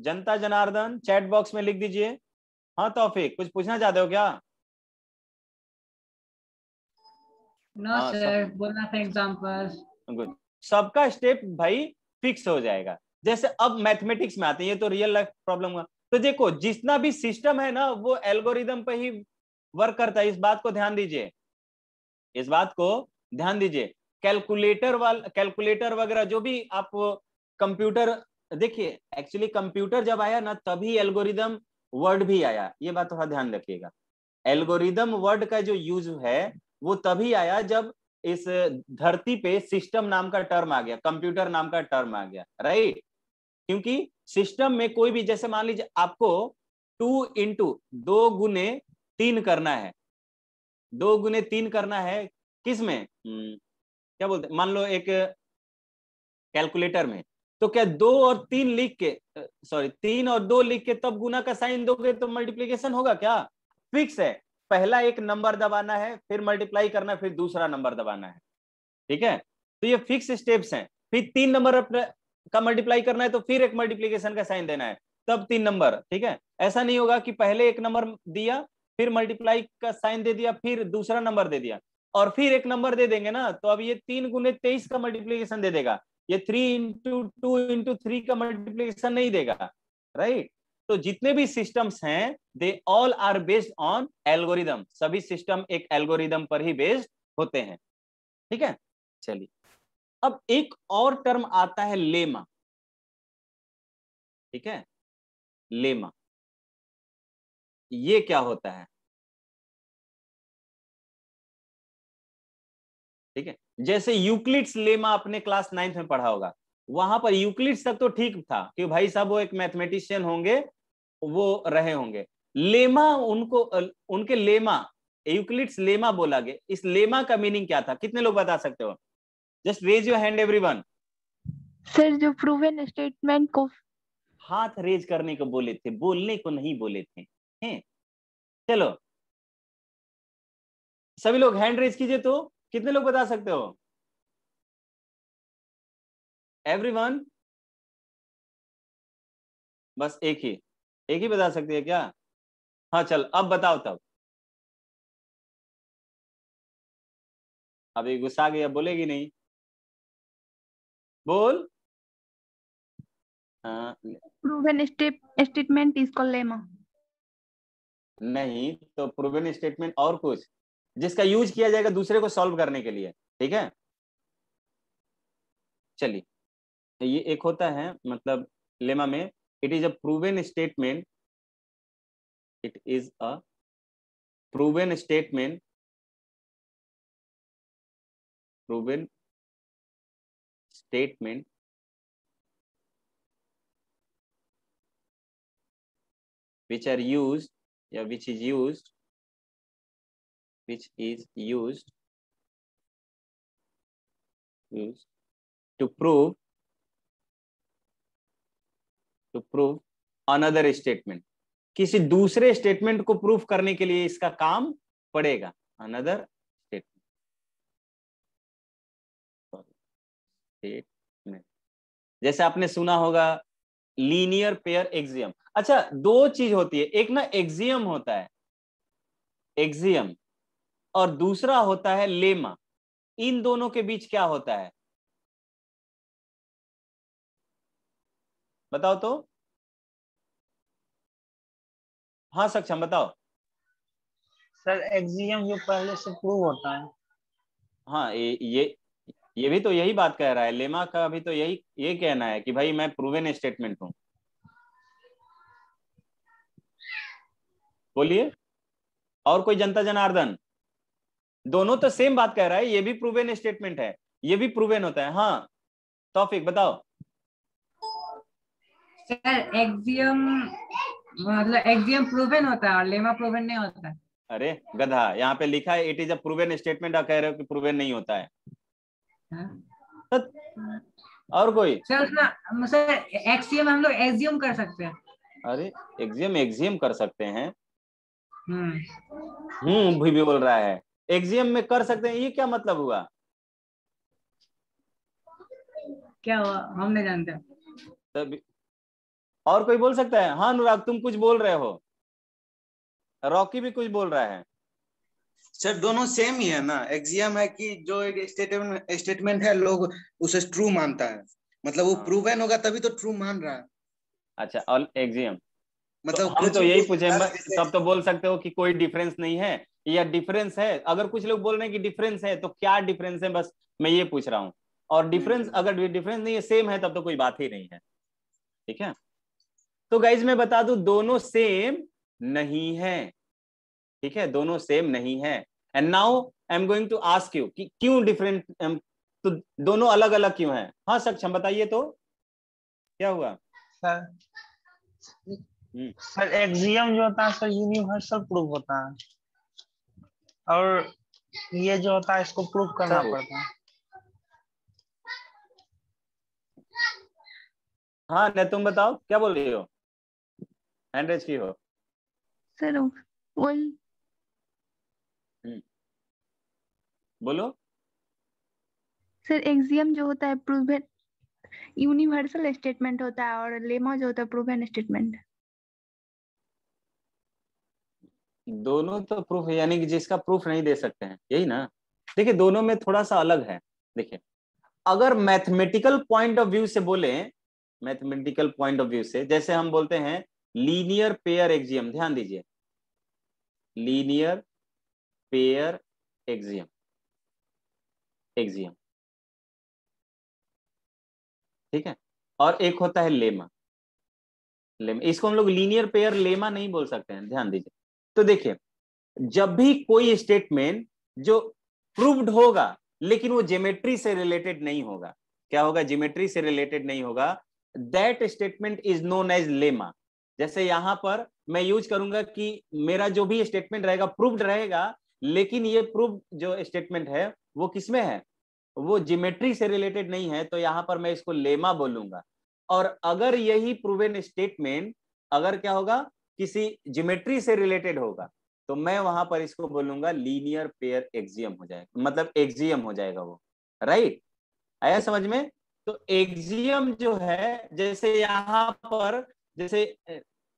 जनता जनार्दन चैट बॉक्स में लिख दीजिए हाँ तोफिक कुछ पूछना चाहते हो क्या गुड हाँ, सबका स्टेप भाई फिक्स हो जाएगा जैसे अब मैथमेटिक्स में आते हैं ये तो रियल लाइफ प्रॉब्लम हुआ तो देखो जितना भी सिस्टम है ना वो एल्गोरिदम पर ही वर्क करता है इस बात को ध्यान दीजिए इस बात को ध्यान दीजिए कैलकुलेटर वाल कैलकुलेटर वगैरह जो भी आप कंप्यूटर देखिए एक्चुअली कंप्यूटर जब आया ना तभी एल्गोरिदम वर्ड भी आया ये बात थोड़ा ध्यान रखिएगा एल्गोरिदम वर्ड का जो यूज है वो तभी आया जब इस धरती पे सिस्टम नाम का टर्म आ गया कंप्यूटर नाम का टर्म आ गया राइट क्योंकि सिस्टम में कोई भी जैसे मान लीजिए आपको टू इंटू दो गुने तीन करना है दो गुने तीन करना है किस में हम्म, क्या बोलते मान लो एक कैलकुलेटर में तो क्या दो और तीन लिख के सॉरी तीन और दो लिख के तब गुना का साइन दोगे तो मल्टीप्लीकेशन होगा क्या फिक्स है पहला एक नंबर दबाना है फिर मल्टीप्लाई करना फिर दूसरा नंबर दबाना है ठीक है तो ये फिक्स स्टेप्स हैं फिर तीन नंबर का मल्टीप्लाई करना है तो फिर एक मल्टीप्लीकेशन का साइन देना है तब तीन नंबर ठीक है ऐसा नहीं होगा कि पहले एक नंबर दिया फिर मल्टीप्लाई का साइन दे दिया फिर दूसरा नंबर दे दिया और फिर एक नंबर दे देंगे ना तो अब ये तीन गुने तेईस का मल्टीप्लीकेशन दे देगा ये three into two into three का मल्टीप्लीकेशन नहीं देगा राइट तो जितने भी सिस्टम्स हैं they all are based on algorithm सभी सिस्टम एक एल्गोरिदम पर ही बेस्ड होते हैं ठीक है चलिए अब एक और टर्म आता है लेमा ठीक है लेमा ये क्या होता है ठीक है जैसे यूक्लिड्स लेमा आपने क्लास नाइन्थ में पढ़ा होगा वहां पर यूक्लिड्स तक तो ठीक था कि भाई साहब वो एक मैथमेटिशियन होंगे वो रहे होंगे लेमा उनको उनके लेमा यूक्लिड्स लेमा बोला गया इस लेमा का मीनिंग क्या था कितने लोग बता सकते हो just raise your hand everyone sir जो प्रूवन स्टेटमेंट को हाथ रेज करने को बोले थे बोलने को नहीं बोले थे हैं चलो सभी लोग हैंड रेज कीजिए तो कितने लोग बता सकते हो एवरीवन बस एक ही एक ही बता सकती है क्या हाँ चल अब बताओ तब अभी गुस्सा गया बोलेगी नहीं बोल प्रूवन स्टेटमेंट इज लेमा नहीं तो प्रूवन स्टेटमेंट और कुछ जिसका यूज किया जाएगा दूसरे को सॉल्व करने के लिए ठीक है चलिए ये एक होता है मतलब लेमा में it is a proven statement it is a proven statement proven statement which are used yeah, which is used which is used used to prove to prove another statement किसी दूसरे स्टेटमेंट को proof करने के लिए इसका काम पड़ेगा another statement statement जैसे आपने सुना होगा लीनियर पेयर एक्सियम अच्छा दो चीज होती है एक ना एक्सियम होता है एक्सियम और दूसरा होता है लेमा इन दोनों के बीच क्या होता है बताओ तो हाँ सक्षम बताओ सर एक्सियम जो पहले से प्रूव होता है हाँ ये ये ये भी तो यही बात कह रहा है लेमा का भी तो यही ये कहना है कि भाई मैं प्रूवन स्टेटमेंट हूं बोलिए और कोई जनता जनार्दन दोनों तो सेम बात कह रहा है ये भी प्रूवन स्टेटमेंट है ये भी प्रूवन होता है हाँ तौफिक बताओ सर एक्सियम मतलब एक्सियम प्रूवन होता है और लेमा प्रूवन नहीं होता अरे गधा यहाँ पे लिखा है it is a proven statement कह रहे हो कि प्रूवन नहीं होता है हाँ। और कोई सर एक्सियम हम लोग एक्सियम कर सकते हैं अरे एक्सियम एक्सियम कर सकते हैं हम्म।, हम्म भी, भी बोल रहा है एक्सियम में कर सकते हैं ये क्या मतलब हुआ क्या हुआ हम नहीं जानते और कोई बोल सकता है हाँ अनुराग तुम कुछ बोल रहे हो रॉकी भी कुछ बोल रहा है सर दोनों सेम ही है ना एग्जियम है कि जो एक स्टेटमेंट स्टेटमेंट है लोग उसे ट्रू मानता है मतलब वो प्रूवन हाँ। होगा तभी तो ट्रू मान रहा है अच्छा और एग्जियम मतलब तो हम तो यही पूछे तब तो बोल सकते हो कि कोई डिफरेंस नहीं है या डिफरेंस है अगर कुछ लोग बोल रहे हैं कि डिफरेंस है तो क्या डिफरेंस है बस मैं ये पूछ रहा हूँ और डिफरेंस हम्म। अगर डिफरेंस नहीं है सेम है तब तो कोई बात ही नहीं है ठीक है तो गाइज मैं बता दू दोनों सेम नहीं है ठीक है दोनों सेम नहीं है and now I am going to ask you कि क्यों डिफरेंट um, तो दोनों अलग अलग क्यों है हाँ सक्षम बताइए तो क्या हुआ सर सर एक्सियम जो होता है सर यूनिवर्सल प्रूफ होता है और ये जो होता है इसको प्रूफ करना पड़ता है हाँ न तुम बताओ क्या बोल रही हो हैंड रेज की हो सर वही oh, hmm. बोलो सर एक्सियम जो होता है प्रूवन यूनिवर्सल स्टेटमेंट होता है और लेमा जो होता है प्रूवन स्टेटमेंट दोनों तो प्रूफ यानी कि जिसका प्रूफ नहीं दे सकते हैं यही ना देखिए दोनों में थोड़ा सा अलग है देखिए अगर मैथमेटिकल पॉइंट ऑफ व्यू से बोले मैथमेटिकल पॉइंट ऑफ व्यू से जैसे हम बोलते हैं लीनियर पेयर एक्जियम ध्यान दीजिए लीनियर पेयर एक्जियम एक्जियम ठीक है और एक होता है लेमा लेमा इसको हम लोग लीनियर पेयर लेमा नहीं बोल सकते हैं ध्यान दीजिए तो देखिए जब भी कोई स्टेटमेंट जो प्रूव्ड होगा लेकिन वो जेमेट्री से रिलेटेड नहीं होगा क्या होगा जिमेट्री से रिलेटेड नहीं होगा that statement is known as lemma जैसे यहां पर मैं यूज करूंगा कि मेरा जो भी स्टेटमेंट रहेगा प्रूव्ड रहेगा लेकिन ये प्रूव जो स्टेटमेंट है वो किसमें है वो जिमेट्री से रिलेटेड नहीं है तो यहाँ पर मैं इसको लेमा बोलूंगा और अगर यही प्रूवन स्टेटमेंट अगर क्या होगा किसी जिमेट्री से रिलेटेड होगा तो मैं वहां पर इसको बोलूंगा लीनियर पेयर एक्जियम हो जाएगा मतलब एक्जियम हो जाएगा वो राइट आया समझ में तो एक्जियम जो है जैसे यहाँ पर जैसे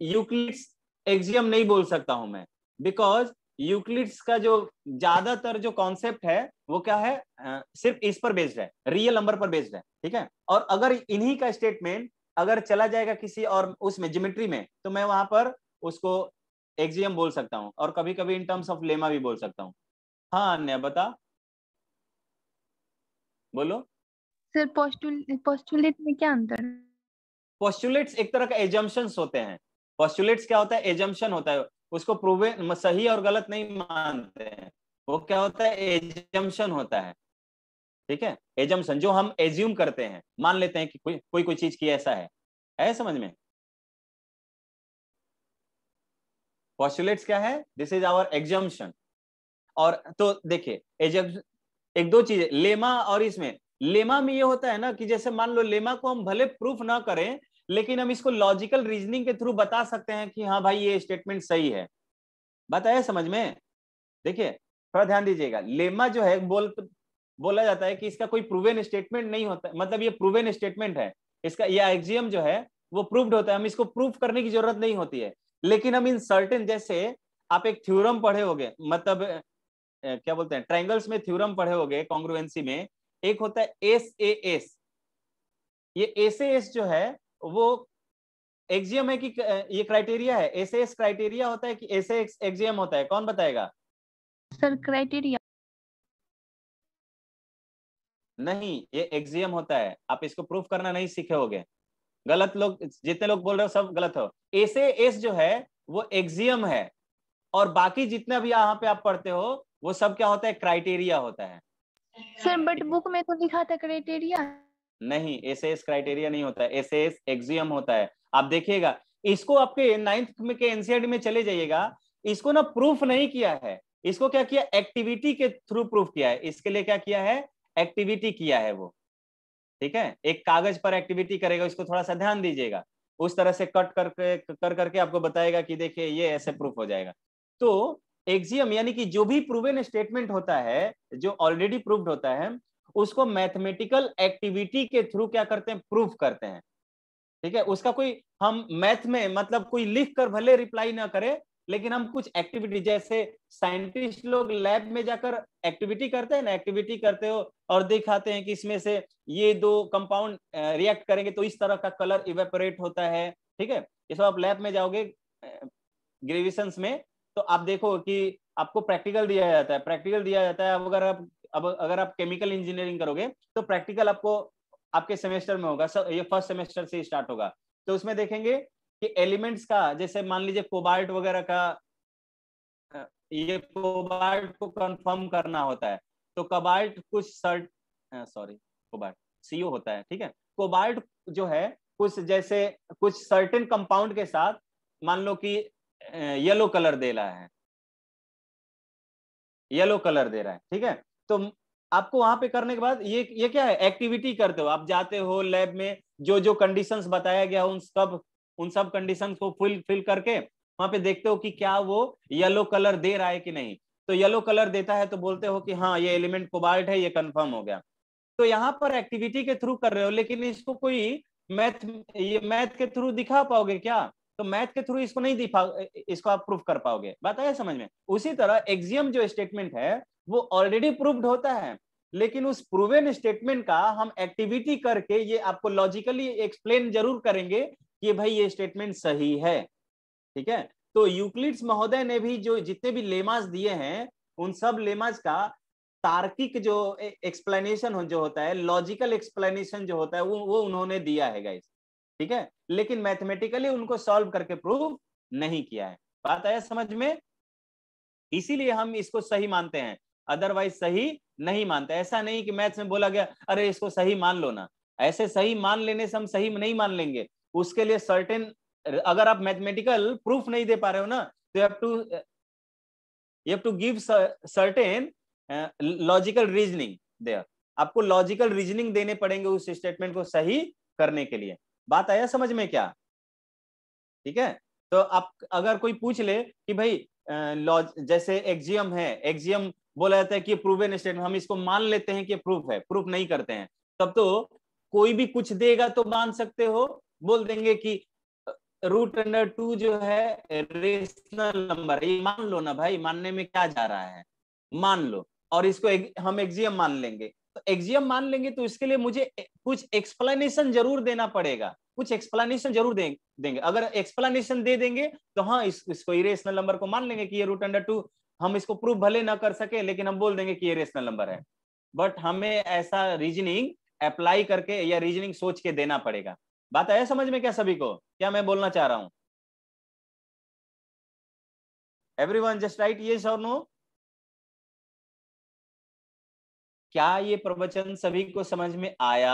यूक्लिड्स एक्जियम नहीं बोल सकता हूं मैं बिकॉज यूक्लिड्स का जो ज्यादातर जो कॉन्सेप्ट है वो क्या है आ, सिर्फ इस पर बेस्ड है रियल नंबर पर बेस्ड है ठीक है और अगर इन्हीं का स्टेटमेंट अगर चला जाएगा किसी और उसमें जिमेट्री में तो मैं वहां पर उसको एक्जियम बोल सकता हूँ और कभी कभी इन टर्म्स ऑफ लेमा भी बोल सकता हूँ हाँ अन्य बता बोलो सर पोस्टुलेट में क्या अंतर है पॉस्टुलेट्स एक तरह का एजम्पन होते हैं पॉस्टुलेट्स क्या होता है एजम्पन होता है उसको प्रूवे सही और गलत नहीं मानते हैं वो क्या होता है एजम्पन होता है ठीक है एजम्पन जो हम एज्यूम करते हैं मान लेते हैं कि कोई कोई कोई चीज की ऐसा है है समझ में पॉस्टुलेट्स क्या है दिस इज आवर एग्जाम्शन और तो देखिए एक दो चीजें लेमा और इसमें लेमा में ये होता है ना कि जैसे मान लो लेमा को हम भले प्रूफ ना करें लेकिन हम इसको लॉजिकल रीजनिंग के थ्रू बता सकते हैं कि हाँ भाई ये स्टेटमेंट सही है बात आया समझ में देखिए थोड़ा ध्यान दीजिएगा लेमा जो है बोल बोला जाता है कि इसका कोई प्रूवेन स्टेटमेंट नहीं होता मतलब ये प्रूवन स्टेटमेंट है इसका यह एक्जियम जो है वो प्रूव्ड होता है हम इसको प्रूफ करने की जरूरत नहीं होती है लेकिन हम इन सर्टेन जैसे आप एक थ्योरम पढ़े होगे मतलब क्या बोलते हैं ट्रायंगल्स में थ्योरम पढ़े होगे कॉन्ग्रुएंसी में एक होता है एस ए एस ये एस ए एस जो है वो एक्जियम है कि ये क्राइटेरिया है एस एस क्राइटेरिया होता है कि एस एक्स एक्जियम होता है कौन बताएगा सर क्राइटेरिया नहीं ये एक्जियम होता है आप इसको प्रूफ करना नहीं सीखे होगे गलत लोग जितने लोग बोल रहे हो सब गलत हो एस एस जो है वो एक्जियम है और बाकी जितना भी यहाँ पे आप पढ़ते हो वो सब क्या होता है क्राइटेरिया होता है सर बट बुक में तो लिखा था क्राइटेरिया नहीं एस एस क्राइटेरिया नहीं होता एस एस एक्सियम होता है आप देखिएगा इसको आपके नाइन्थ में के एनसीआर e में चले जाइएगा इसको ना प्रूफ नहीं किया है इसको क्या किया एक्टिविटी के थ्रू प्रूफ किया है इसके लिए क्या किया है एक्टिविटी किया है वो ठीक है एक कागज पर एक्टिविटी करेगा इसको थोड़ा सा ध्यान दीजिएगा उस तरह से कट करके कर करके आपको बताएगा कि देखिए ये ऐसे प्रूफ हो जाएगा तो एक्सियम यानी कि जो भी प्रूवन स्टेटमेंट होता है जो ऑलरेडी प्रूव्ड होता है उसको मैथमेटिकल एक्टिविटी के थ्रू क्या करते हैं प्रूव करते हैं ठीक है उसका कोई हम मैथ में मतलब कोई लिख कर भले रिप्लाई ना करें लेकिन हम कुछ एक्टिविटी जैसे साइंटिस्ट लोग लैब में जाकर एक्टिविटी करते हैं ना एक्टिविटी करते हो और दिखाते हैं कि इसमें से ये दो कंपाउंड रिएक्ट करेंगे तो इस तरह का कलर इवेपोरेट होता है ठीक है ये सब आप लैब में जाओगे ग्रेविशंस में तो आप देखो कि आपको प्रैक्टिकल दिया जाता है प्रैक्टिकल दिया जाता है अब अगर आप अब अगर आप केमिकल इंजीनियरिंग करोगे तो प्रैक्टिकल आपको आपके सेमेस्टर में होगा ये फर्स्ट सेमेस्टर से स्टार्ट होगा तो उसमें देखेंगे कि एलिमेंट्स का जैसे मान लीजिए कोबाल्ट वगैरह का ये कोबाल्ट को कंफर्म करना होता है तो कबाल्ट कुछ सर्ट सॉरी कोबाल्ट सीओ होता है ठीक है कोबाल्ट जो है कुछ जैसे कुछ सर्टेन कंपाउंड के साथ मान लो कि येलो कलर दे रहा है येलो कलर दे रहा है ठीक है तो आपको वहां पे करने के बाद ये ये क्या है एक्टिविटी करते हो आप जाते हो लैब में जो जो कंडीशंस बताया गया उन सब उन सब कंडीशन को फिल फिल करके वहां पे देखते हो कि क्या वो येलो कलर दे रहा है कि नहीं तो येलो कलर देता है तो बोलते हो कि हाँ ये एलिमेंट कोबाल्ट है ये कंफर्म हो गया तो यहाँ पर एक्टिविटी के थ्रू कर रहे हो लेकिन इसको कोई मैथ ये मैथ के थ्रू दिखा पाओगे क्या तो मैथ के थ्रू इसको नहीं दिखा इसको आप प्रूफ कर पाओगे बात आया समझ में उसी तरह एक्जियम जो स्टेटमेंट है वो ऑलरेडी प्रूव्ड होता है लेकिन उस प्रूवेन स्टेटमेंट का हम एक्टिविटी करके ये आपको लॉजिकली एक्सप्लेन जरूर करेंगे कि भाई ये स्टेटमेंट सही है ठीक है तो यूक्लिड्स महोदय ने भी जो जितने भी लेमाज दिए हैं उन सब लेमाज का तार्किक जो एक्सप्लेनेशन जो होता है लॉजिकल एक्सप्लेनेशन जो होता है वो वो उन्होंने दिया है गाइस ठीक है लेकिन मैथमेटिकली उनको सॉल्व करके प्रूव नहीं किया है बात आया समझ में इसीलिए हम इसको सही मानते हैं अदरवाइज सही नहीं मानते ऐसा नहीं कि मैथ्स में बोला गया अरे इसको सही मान लो ना ऐसे सही मान लेने से हम सही नहीं मान लेंगे उसके लिए सर्टेन अगर आप मैथमेटिकल प्रूफ नहीं दे पा रहे हो ना तो have to you have to give certain logical reasoning there आपको लॉजिकल रीजनिंग देने पड़ेंगे उस स्टेटमेंट को सही करने के लिए बात आया समझ में क्या ठीक है तो आप अगर कोई पूछ ले कि भाई लॉज जैसे एक्जियम है एक्जियम बोला जाता है कि प्रूवन स्टेटमेंट हम इसको मान लेते हैं कि प्रूफ है प्रूफ नहीं करते हैं तब तो कोई भी कुछ देगा तो मान सकते हो बोल देंगे कि रूट अंडर टू जो है रेशनल नंबर ये मान लो ना भाई मानने में क्या जा रहा है मान लो और इसको एक, हम एक्जियम मान लेंगे तो एक्जियम मान लेंगे तो इसके लिए मुझे कुछ एक्सप्लेनेशन जरूर देना पड़ेगा कुछ एक्सप्लेनेशन जरूर देंगे अगर एक्सप्लेनेशन दे देंगे तो हाँ इस, इसको इरेशनल नंबर को मान लेंगे कि ये रूट अंडर टू हम इसको प्रूफ भले ना कर सके लेकिन हम बोल देंगे कि ये रेशनल नंबर है बट हमें ऐसा रीजनिंग अप्लाई करके या रीजनिंग सोच के देना पड़ेगा बात आया समझ में क्या सभी को क्या मैं बोलना चाह रहा हूं वन जस्ट राइट ये और नो क्या ये प्रवचन सभी को समझ में आया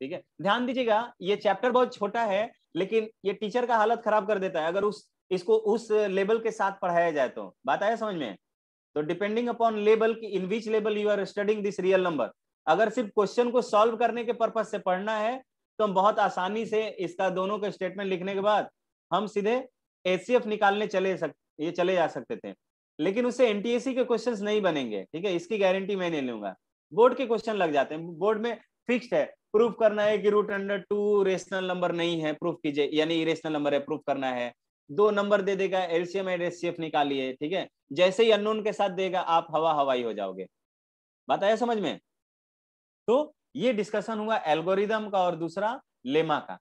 ठीक है ध्यान दीजिएगा ये चैप्टर बहुत छोटा है लेकिन ये टीचर का हालत खराब कर देता है अगर उस इसको उस लेवल के साथ पढ़ाया जाए तो बात आया समझ में तो डिपेंडिंग अपॉन लेवल की in which level you are studying this real number अगर सिर्फ क्वेश्चन को सॉल्व करने के पर्पज से पढ़ना है तो हम बहुत आसानी से इसका दोनों का स्टेटमेंट लिखने के बाद हम सीधे एसीएफ निकालने चले सक ये चले जा सकते थे लेकिन उससे एनटीएसी के क्वेश्चंस नहीं बनेंगे ठीक है इसकी गारंटी मैं नहीं लूंगा बोर्ड के क्वेश्चन लग जाते हैं बोर्ड में फिक्स्ड है प्रूफ करना है कि root under two rational number नहीं है प्रूफ कीजिए यानी इरेशनल नंबर है प्रूफ करना है दो नंबर दे देगा एलसीएम एंड एचसीएफ निकालिए ठीक है जैसे ही अनोन के साथ देगा आप हवा हवाई हो जाओगे बात आया समझ में तो ये डिस्कशन हुआ एल्गोरिदम का और दूसरा लेमा का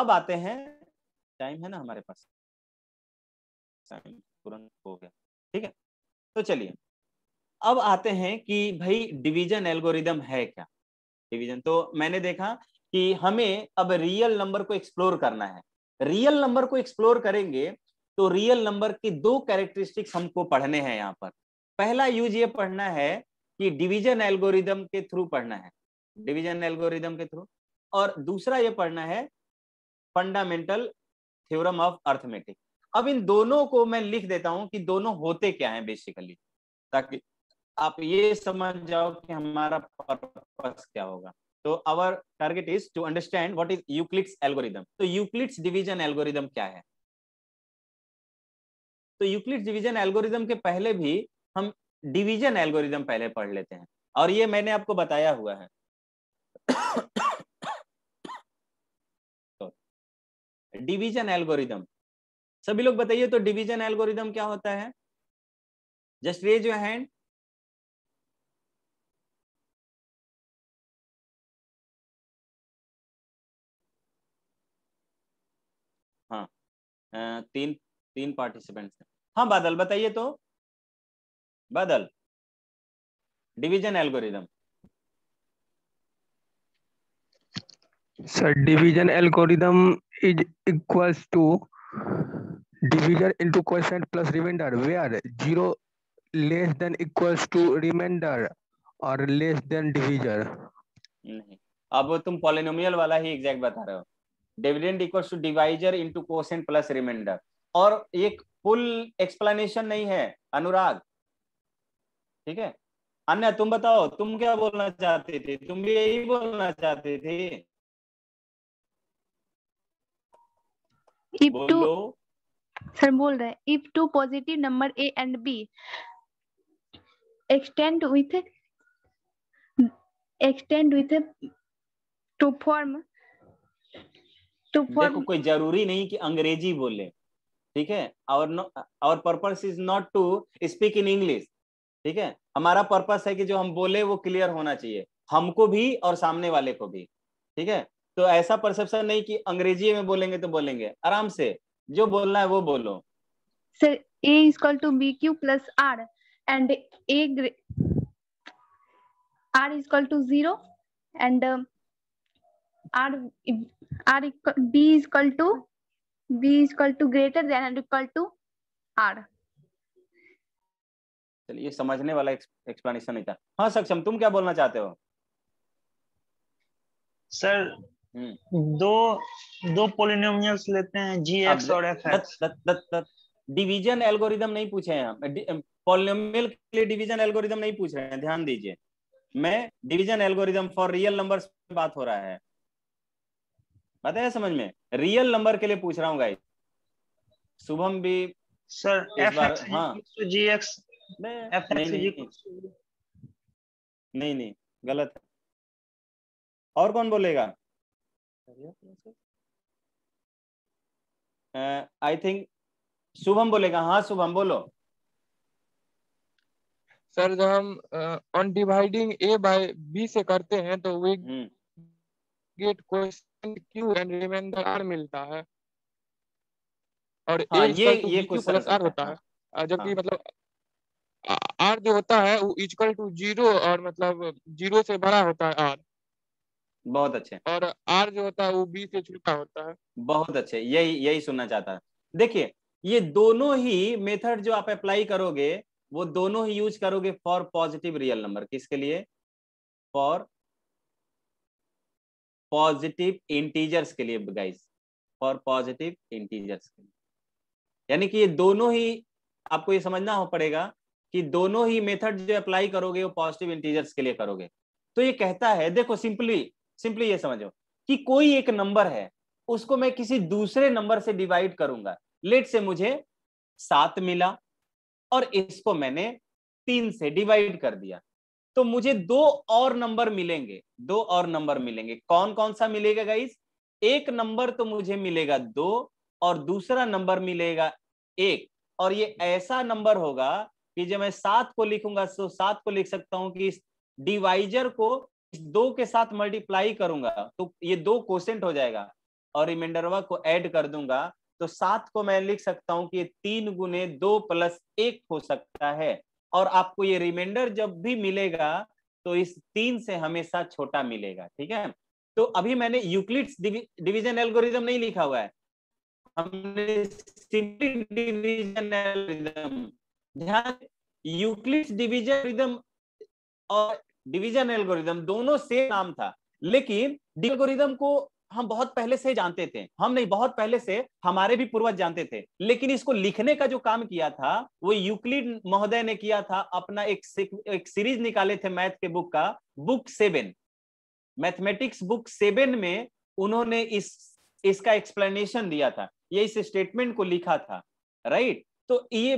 अब आते हैं टाइम है ना हमारे पास तुरंत हो गया ठीक है तो चलिए अब आते हैं कि भाई डिवीजन एल्गोरिदम है क्या डिवीजन तो मैंने देखा कि हमें अब रियल नंबर को एक्सप्लोर करना है रियल नंबर को एक्सप्लोर करेंगे तो रियल नंबर के दो कैरेक्टरिस्टिक्स हमको पढ़ने हैं यहाँ पर पहला यूज ये पढ़ना है कि डिवीजन एल्गोरिदम के थ्रू पढ़ना है डिवीजन एल्गोरिदम के थ्रू और दूसरा ये पढ़ना है फंडामेंटल थ्योरम ऑफ अर्थमेटिक अब इन दोनों को मैं लिख देता हूं कि दोनों होते क्या हैं बेसिकली ताकि आप ये समझ जाओ कि हमारा पर्पस क्या होगा तो our target is to understand what is Euclid's algorithm तो यूक्लिड्स डिवीजन एल्गोरिदम क्या है तो यूक्लिड्स डिवीजन एल्गोरिदम के पहले भी हम डिवीजन एल्गोरिदम पहले पढ़ लेते हैं और ये मैंने आपको बताया हुआ है डिवीजन एल्गोरिदम सभी लोग बताइए तो डिवीजन एल्गोरिदम क्या होता है जस्ट रेज योर हैंड हाँ तीन तीन पार्टिसिपेंट्स हाँ बादल बताइए तो Badal division algorithm sir division algorithm is equals to division into quotient plus remainder where 0 less than equals to remainder or less than divisor नहीं अब तुम पॉलिनोमियल वाला ही एग्जैक्ट बता रहे हो dividend equals to divisor into quotient plus remainder और एक full explanation नहीं है अनुराग ठीक है अन्य तुम बताओ तुम क्या बोलना चाहते थे तुम भी यही बोलना चाहते थे बोलो सर बोल रहे हैं if two positive number a and b extend with extend with two form two form कोई जरूरी नहीं कि अंग्रेजी बोले ठीक है और और purpose is not to speak in English ठीक है हमारा पर्पस है कि जो हम बोले वो क्लियर होना चाहिए हमको भी और सामने वाले को भी ठीक है तो ऐसा परसेप्शन नहीं कि अंग्रेजी में बोलेंगे तो बोलेंगे आराम से जो बोलना है वो बोलो sir a is equal to b q plus r and a r is equal to zero and r r b is equal to b is equal to greater than and equal to r चलिए समझने वाला explanation नहीं था हाँ सक्षम तुम क्या बोलना चाहते हो सर हम्म। दो दो पोलिनोमियल्स लेते हैं जी एक्स और एफ एक्स डिवीजन एल्गोरिदम नहीं पूछे हैं हम पोलिनोमियल के लिए डिवीजन एल्गोरिदम नहीं पूछ रहे हैं ध्यान दीजिए मैं division algorithm for real numbers पे बात हो रहा है पता समझ में रियल नंबर के लिए पूछ रहा हूँ गाई शुभम भी सर एफ एक्स हाँ जी एक्स नहीं नहीं, नहीं नहीं गलत और कौन बोलेगा आई थिंक शुभम बोलेगा हाँ शुभम बोलो सर जब हम on dividing a by b से करते हैं तो we get question q and remainder r मिलता है और हाँ, ए ये ये क्वेश्चन प्लस आर होता है जबकि हाँ. मतलब आर जो होता है वो इक्वल टू जीरो और मतलब जीरो से बड़ा होता है आर बहुत अच्छे और आर जो होता है वो बी से छोटा होता है बहुत अच्छे यही यही सुनना चाहता है देखिए ये दोनों ही मेथड जो आप अप्लाई करोगे वो दोनों ही यूज करोगे फॉर पॉजिटिव रियल नंबर किसके लिए फॉर पॉजिटिव इंटीजर्स के लिए गाइस फॉर पॉजिटिव इंटीजर्स के लिए यानी कि ये दोनों ही आपको ये समझना हो पड़ेगा कि दोनों ही मेथड जो अप्लाई करोगे वो पॉजिटिव इंटीजर्स के लिए करोगे तो ये कहता है देखो सिंपली सिंपली ये समझो कि कोई एक नंबर है उसको मैं किसी दूसरे नंबर से डिवाइड करूंगा लेट से मुझे सात मिला और इसको मैंने तीन से डिवाइड कर दिया तो मुझे दो और नंबर मिलेंगे दो और नंबर मिलेंगे कौन कौन सा मिलेगा गाइस एक नंबर तो मुझे मिलेगा दो और दूसरा नंबर मिलेगा एक और ये ऐसा नंबर होगा कि जब मैं सात को लिखूंगा तो सात को लिख सकता हूं कि इस डिवाइजर को दो के साथ मल्टीप्लाई करूंगा तो ये दो कोशेंट हो जाएगा और रिमाइंडर वर्क को ऐड कर दूंगा तो सात को मैं लिख सकता हूं कि ये तीन गुने दो प्लस एक हो सकता है और आपको ये रिमाइंडर जब भी मिलेगा तो इस तीन से हमेशा छोटा मिलेगा ठीक है तो अभी मैंने यूक्लिड्स डिवीजन एल्गोरिदम नहीं लिखा हुआ है हमने सिंपली डिवीजन एल्गोरिदम ध्यान यूक्लिड्स डिवीजन एल्गोरिदम और डिवीजन एल्गोरिदम दोनों सेम नाम था लेकिन एल्गोरिदम को हम बहुत पहले से जानते थे हम नहीं बहुत पहले से हमारे भी पूर्वज जानते थे लेकिन इसको लिखने का जो काम किया था वो यूक्लिड महोदय ने किया था अपना एक एक सीरीज निकाले थे मैथ के बुक का book seven mathematics book seven में उन्होंने इस इसका एक्सप्लेनेशन दिया था ये इस स्टेटमेंट को लिखा था राइट तो ये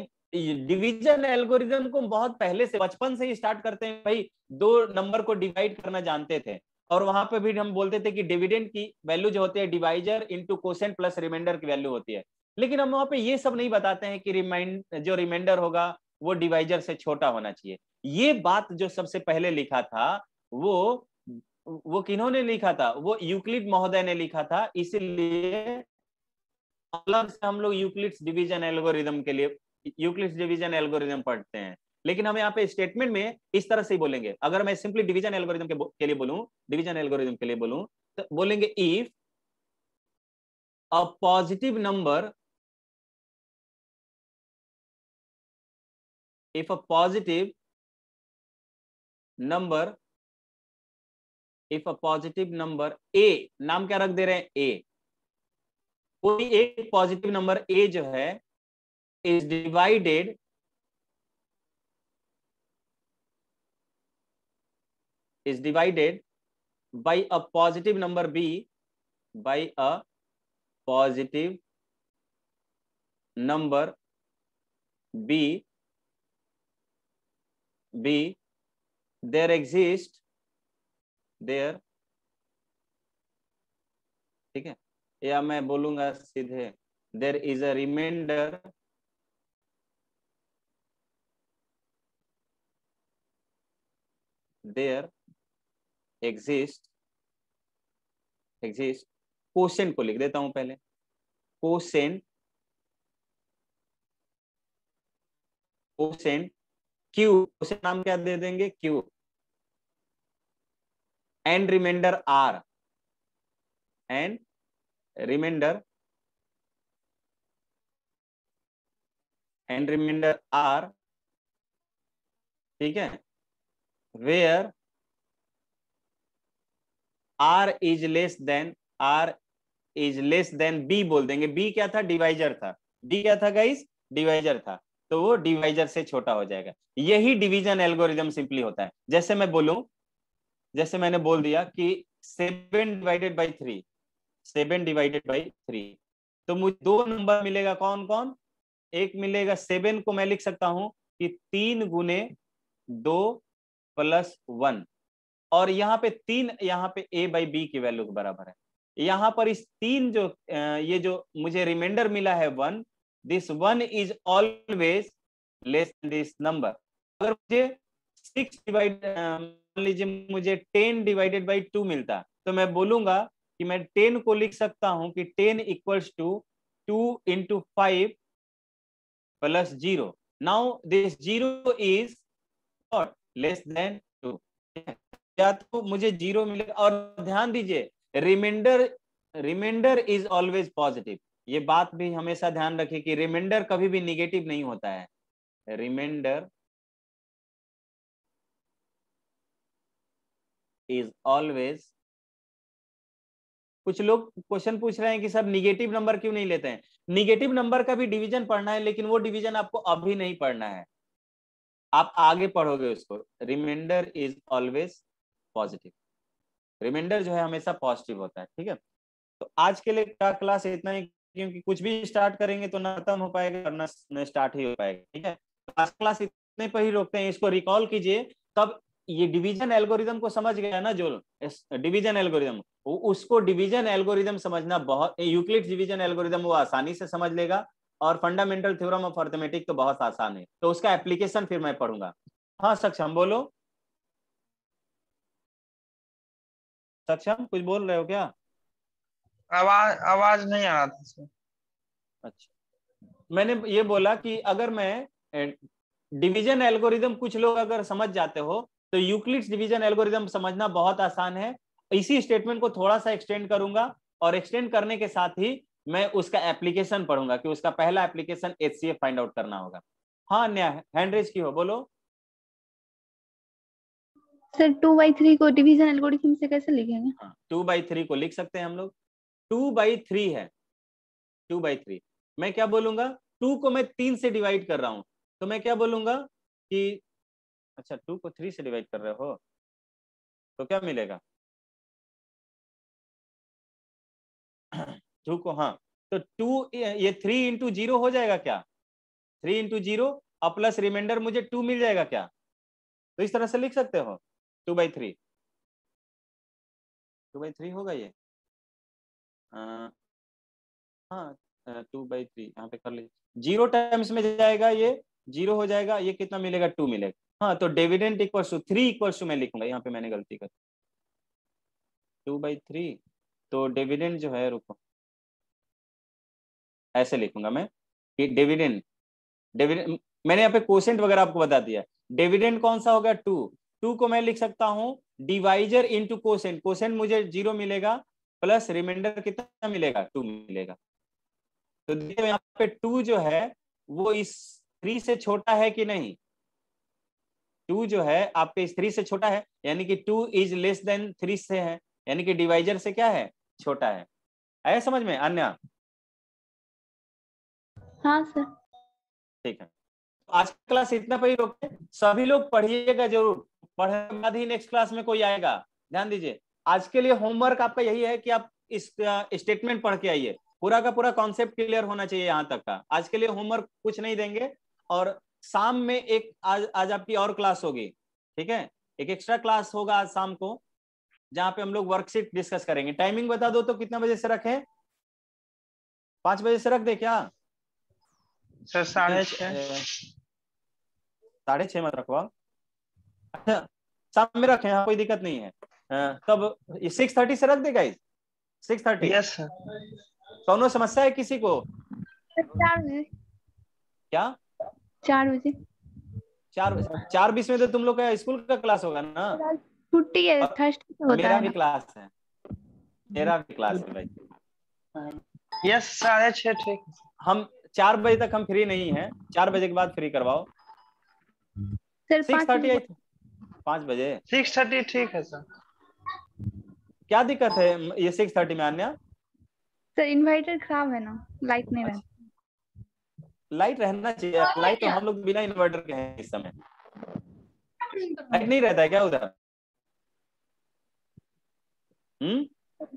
डिवीजन एल्गोरिज्म को बहुत पहले से बचपन से ही स्टार्ट करते हैं भाई दो नंबर को डिवाइड करना जानते थे और वहां पे भी हम बोलते थे कि डिविडेंड की वैल्यू जो होती है divisor into question plus remainder की वैल्यू होती है लेकिन हम वहां पे ये सब नहीं बताते हैं कि रिमाइंड जो रिमाइंडर होगा वो डिवाइजर से छोटा होना चाहिए ये बात जो सबसे पहले लिखा था वो वो किन्होंने लिखा था वो यूक्लिड महोदय ने लिखा था इसीलिए हम लोग यूक्लिड्स डिविजन एल्गोरिदम के लिए यूक्लिड डिवीजन एल्गोरिज्म पढ़ते हैं लेकिन हम यहाँ पे स्टेटमेंट में इस तरह से ही बोलेंगे अगर मैं सिंपली डिवीजन एल्गोरिज्म के, के लिए बोलूं डिवीजन एल्गोरिज्म के लिए बोलूं तो बोलेंगे if a positive number if a positive number if a positive number a नाम क्या रख दे रहे हैं ए कोई एक पॉजिटिव नंबर ए जो है is divided is divided by a positive number b by a positive number b b there exist there ठीक है या मैं बोलूंगा सीधे there is a remainder there exist exist quotient को लिख देता हूं पहले quotient quotient q quotient नाम क्या दे देंगे q and remainder r and remainder and remainder r ठीक है where r is less than r is less than b बोल देंगे b क्या था डिवाइजर था d क्या था गाइस डिवाइजर था तो वो डिवाइजर से छोटा हो जाएगा यही डिवीजन एल्गोरिदम सिंपली होता है जैसे मैं बोलूं जैसे मैंने बोल दिया कि seven divided by three seven divided by three तो मुझे दो नंबर मिलेगा कौन कौन एक मिलेगा सेवन को मैं लिख सकता हूं कि तीन गुने दो प्लस वन और यहाँ पे तीन यहाँ पे ए बाई बी की वैल्यू के बराबर है यहाँ पर इस तीन जो ये जो मुझे रिमाइंडर मिला है one this one is always less this number अगर मुझे सिक्स डिवाइड मान लीजिए मुझे टेन डिवाइडेड बाई टू मिलता तो मैं बोलूंगा कि मैं टेन को लिख सकता हूं कि ten equals to two into five plus zero now this zero is less than two या तो मुझे जीरो मिलेगा और ध्यान दीजिए remainder remainder is always positive ये बात भी हमेशा ध्यान रखें कि रिमाइंडर कभी भी निगेटिव नहीं होता है रिमाइंडर इज ऑलवेज कुछ लोग क्वेश्चन पूछ रहे हैं कि सर निगेटिव नंबर क्यों नहीं लेते हैं निगेटिव नंबर का भी डिवीजन पढ़ना है लेकिन वो डिवीजन आपको अभी नहीं पढ़ना है आप आगे पढ़ोगे उसको remainder is always positive remainder जो है हमेशा पॉजिटिव होता है ठीक है तो आज के लिए का क्लास इतना ही क्योंकि कुछ भी स्टार्ट करेंगे तो ना खत्म हो पाएगा और ना स्टार्ट ही हो पाएगा ठीक है लास्ट क्लास इतने पर ही रोकते हैं इसको रिकॉल कीजिए तब ये डिवीजन एल्गोरिदम को समझ गया ना जो डिवीजन एल्गोरिदम उसको डिवीजन एल्गोरिदम समझना बहुत यूक्लिड डिवीजन एल्गोरिदम वो आसानी से समझ लेगा और फंडामेंटल थ्योरम ऑफ अर्थमेटिक तो बहुत आसान है तो उसका एप्लीकेशन फिर मैं पढ़ूंगा हाँ सक्षम बोलो सक्षम कुछ बोल रहे हो क्या आवाज आवाज नहीं आ रहा था अच्छा मैंने ये बोला कि अगर मैं डिवीजन एल्गोरिदम कुछ लोग अगर समझ जाते हो तो यूक्लिड्स डिवीजन एल्गोरिदम समझना बहुत आसान है इसी स्टेटमेंट को थोड़ा सा एक्सटेंड करूंगा और एक्सटेंड करने के साथ ही मैं उसका एप्लीकेशन पढ़ूंगा कि उसका पहला application H C find out करना होगा हाँ अन्या हैंड्रेज की हो बोलो सर टू बाई थ्री को डिविजन एल्गोरिथम से कैसे लिखेंगे टू बाई थ्री को लिख सकते हैं हम लोग टू बाई थ्री है टू बाई थ्री मैं क्या बोलूंगा टू को मैं तीन से डिवाइड कर रहा हूँ तो मैं क्या बोलूंगा कि अच्छा टू को थ्री से डिवाइड कर रहे हो तो क्या मिलेगा टू को हाँ तो टू ये थ्री इंटू जीरो हो जाएगा क्या थ्री इंटू जीरो और प्लस रिमाइंडर मुझे टू मिल जाएगा क्या तो इस तरह से लिख सकते हो two by three two by three होगा ये हाँ टू बाई थ्री यहाँ पे कर लीजिए जीरो टाइम्स में जाएगा ये जीरो हो जाएगा ये कितना मिलेगा टू मिलेगा हाँ तो dividend equal to three equal to मैं लिखूंगा यहाँ पे मैंने गलती कर टू बाई थ्री तो डेविडेंट जो है रुको ऐसे लिखूंगा मैं कि डिविडेंड डिविडेंड मैंने यहाँ पे क्वेश्चन वगैरह आपको बता दिया डिविडेंड कौन सा होगा टू टू को मैं लिख सकता हूँ डिवाइजर इन टू क्वेश्चन मुझे जीरो मिलेगा प्लस रिमाइंडर कितना मिलेगा टू मिलेगा तो देखिए यहाँ पे टू जो है वो इस थ्री से छोटा है कि नहीं टू जो है आपके इस थ्री से छोटा है यानी कि two is less than three से है यानी कि डिवाइजर से क्या है छोटा है आया समझ में अन्य हाँ सर ठीक है आज क्लास इतना पर ही रोकते सभी लोग पढ़िएगा जरूर पढ़ने के बाद ही नेक्स्ट क्लास में कोई आएगा ध्यान दीजिए आज के लिए होमवर्क आपका यही है कि आप इस स्टेटमेंट पढ़ के आइए पूरा का पूरा कॉन्सेप्ट क्लियर होना चाहिए यहाँ तक का आज के लिए होमवर्क कुछ नहीं देंगे और शाम में एक आज आज आपकी और क्लास होगी ठीक है एक एक्स्ट्रा क्लास होगा आज शाम को जहाँ पे हम लोग वर्कशीट डिस्कस करेंगे टाइमिंग बता दो तो कितना बजे से रखें पांच बजे से रख दे क्या साढ़े छः मत रखो अच्छा शाम में रखे हाँ कोई दिक्कत नहीं है कब सिक्स थर्टी से रख दे गाइस सिक्स थर्टी यस कौनो समस्या है किसी को चार बजे क्या चार बजे चार चार बीस में तो तुम लोग का स्कूल का क्लास होगा ना छुट्टी है थर्सडे को होता मेरा है भी क्लास है मेरा भी क्लास है भाई यस साढ़े छह ठीक हम चार बजे हम्म। तक हम फ्री नहीं है चार बजे के बाद फ्री करवाओ सिक्स थर्टी पांच बजे सिक्स थर्टी ठीक है सर क्या दिक्कत है ये सिक्स थर्टी में आन्या सर इन्वर्टर खराब है ना लाइट नहीं अच्छा। लाइट रहना चाहिए लाइट तो हम लोग बिना इन्वर्टर के हैं इस समय लाइट नहीं रहता है क्या उधर हम्म?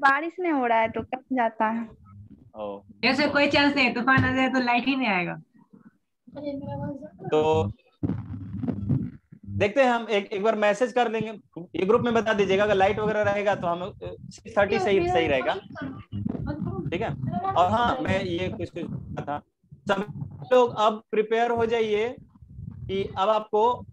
बारिश नहीं हो रहा है तो कट जाता है जैसे oh. कोई चांस नहीं तूफान आ जाए तो लाइट ही नहीं आएगा तो देखते हैं हम एक एक बार मैसेज कर लेंगे ये ग्रुप में बता दीजिएगा अगर लाइट वगैरह रहेगा तो हम सिक्स थर्टी सही सही रहेगा ठीक है और हाँ मैं ये कुछ कुछ था सब लोग अब प्रिपेयर हो जाइए कि अब आपको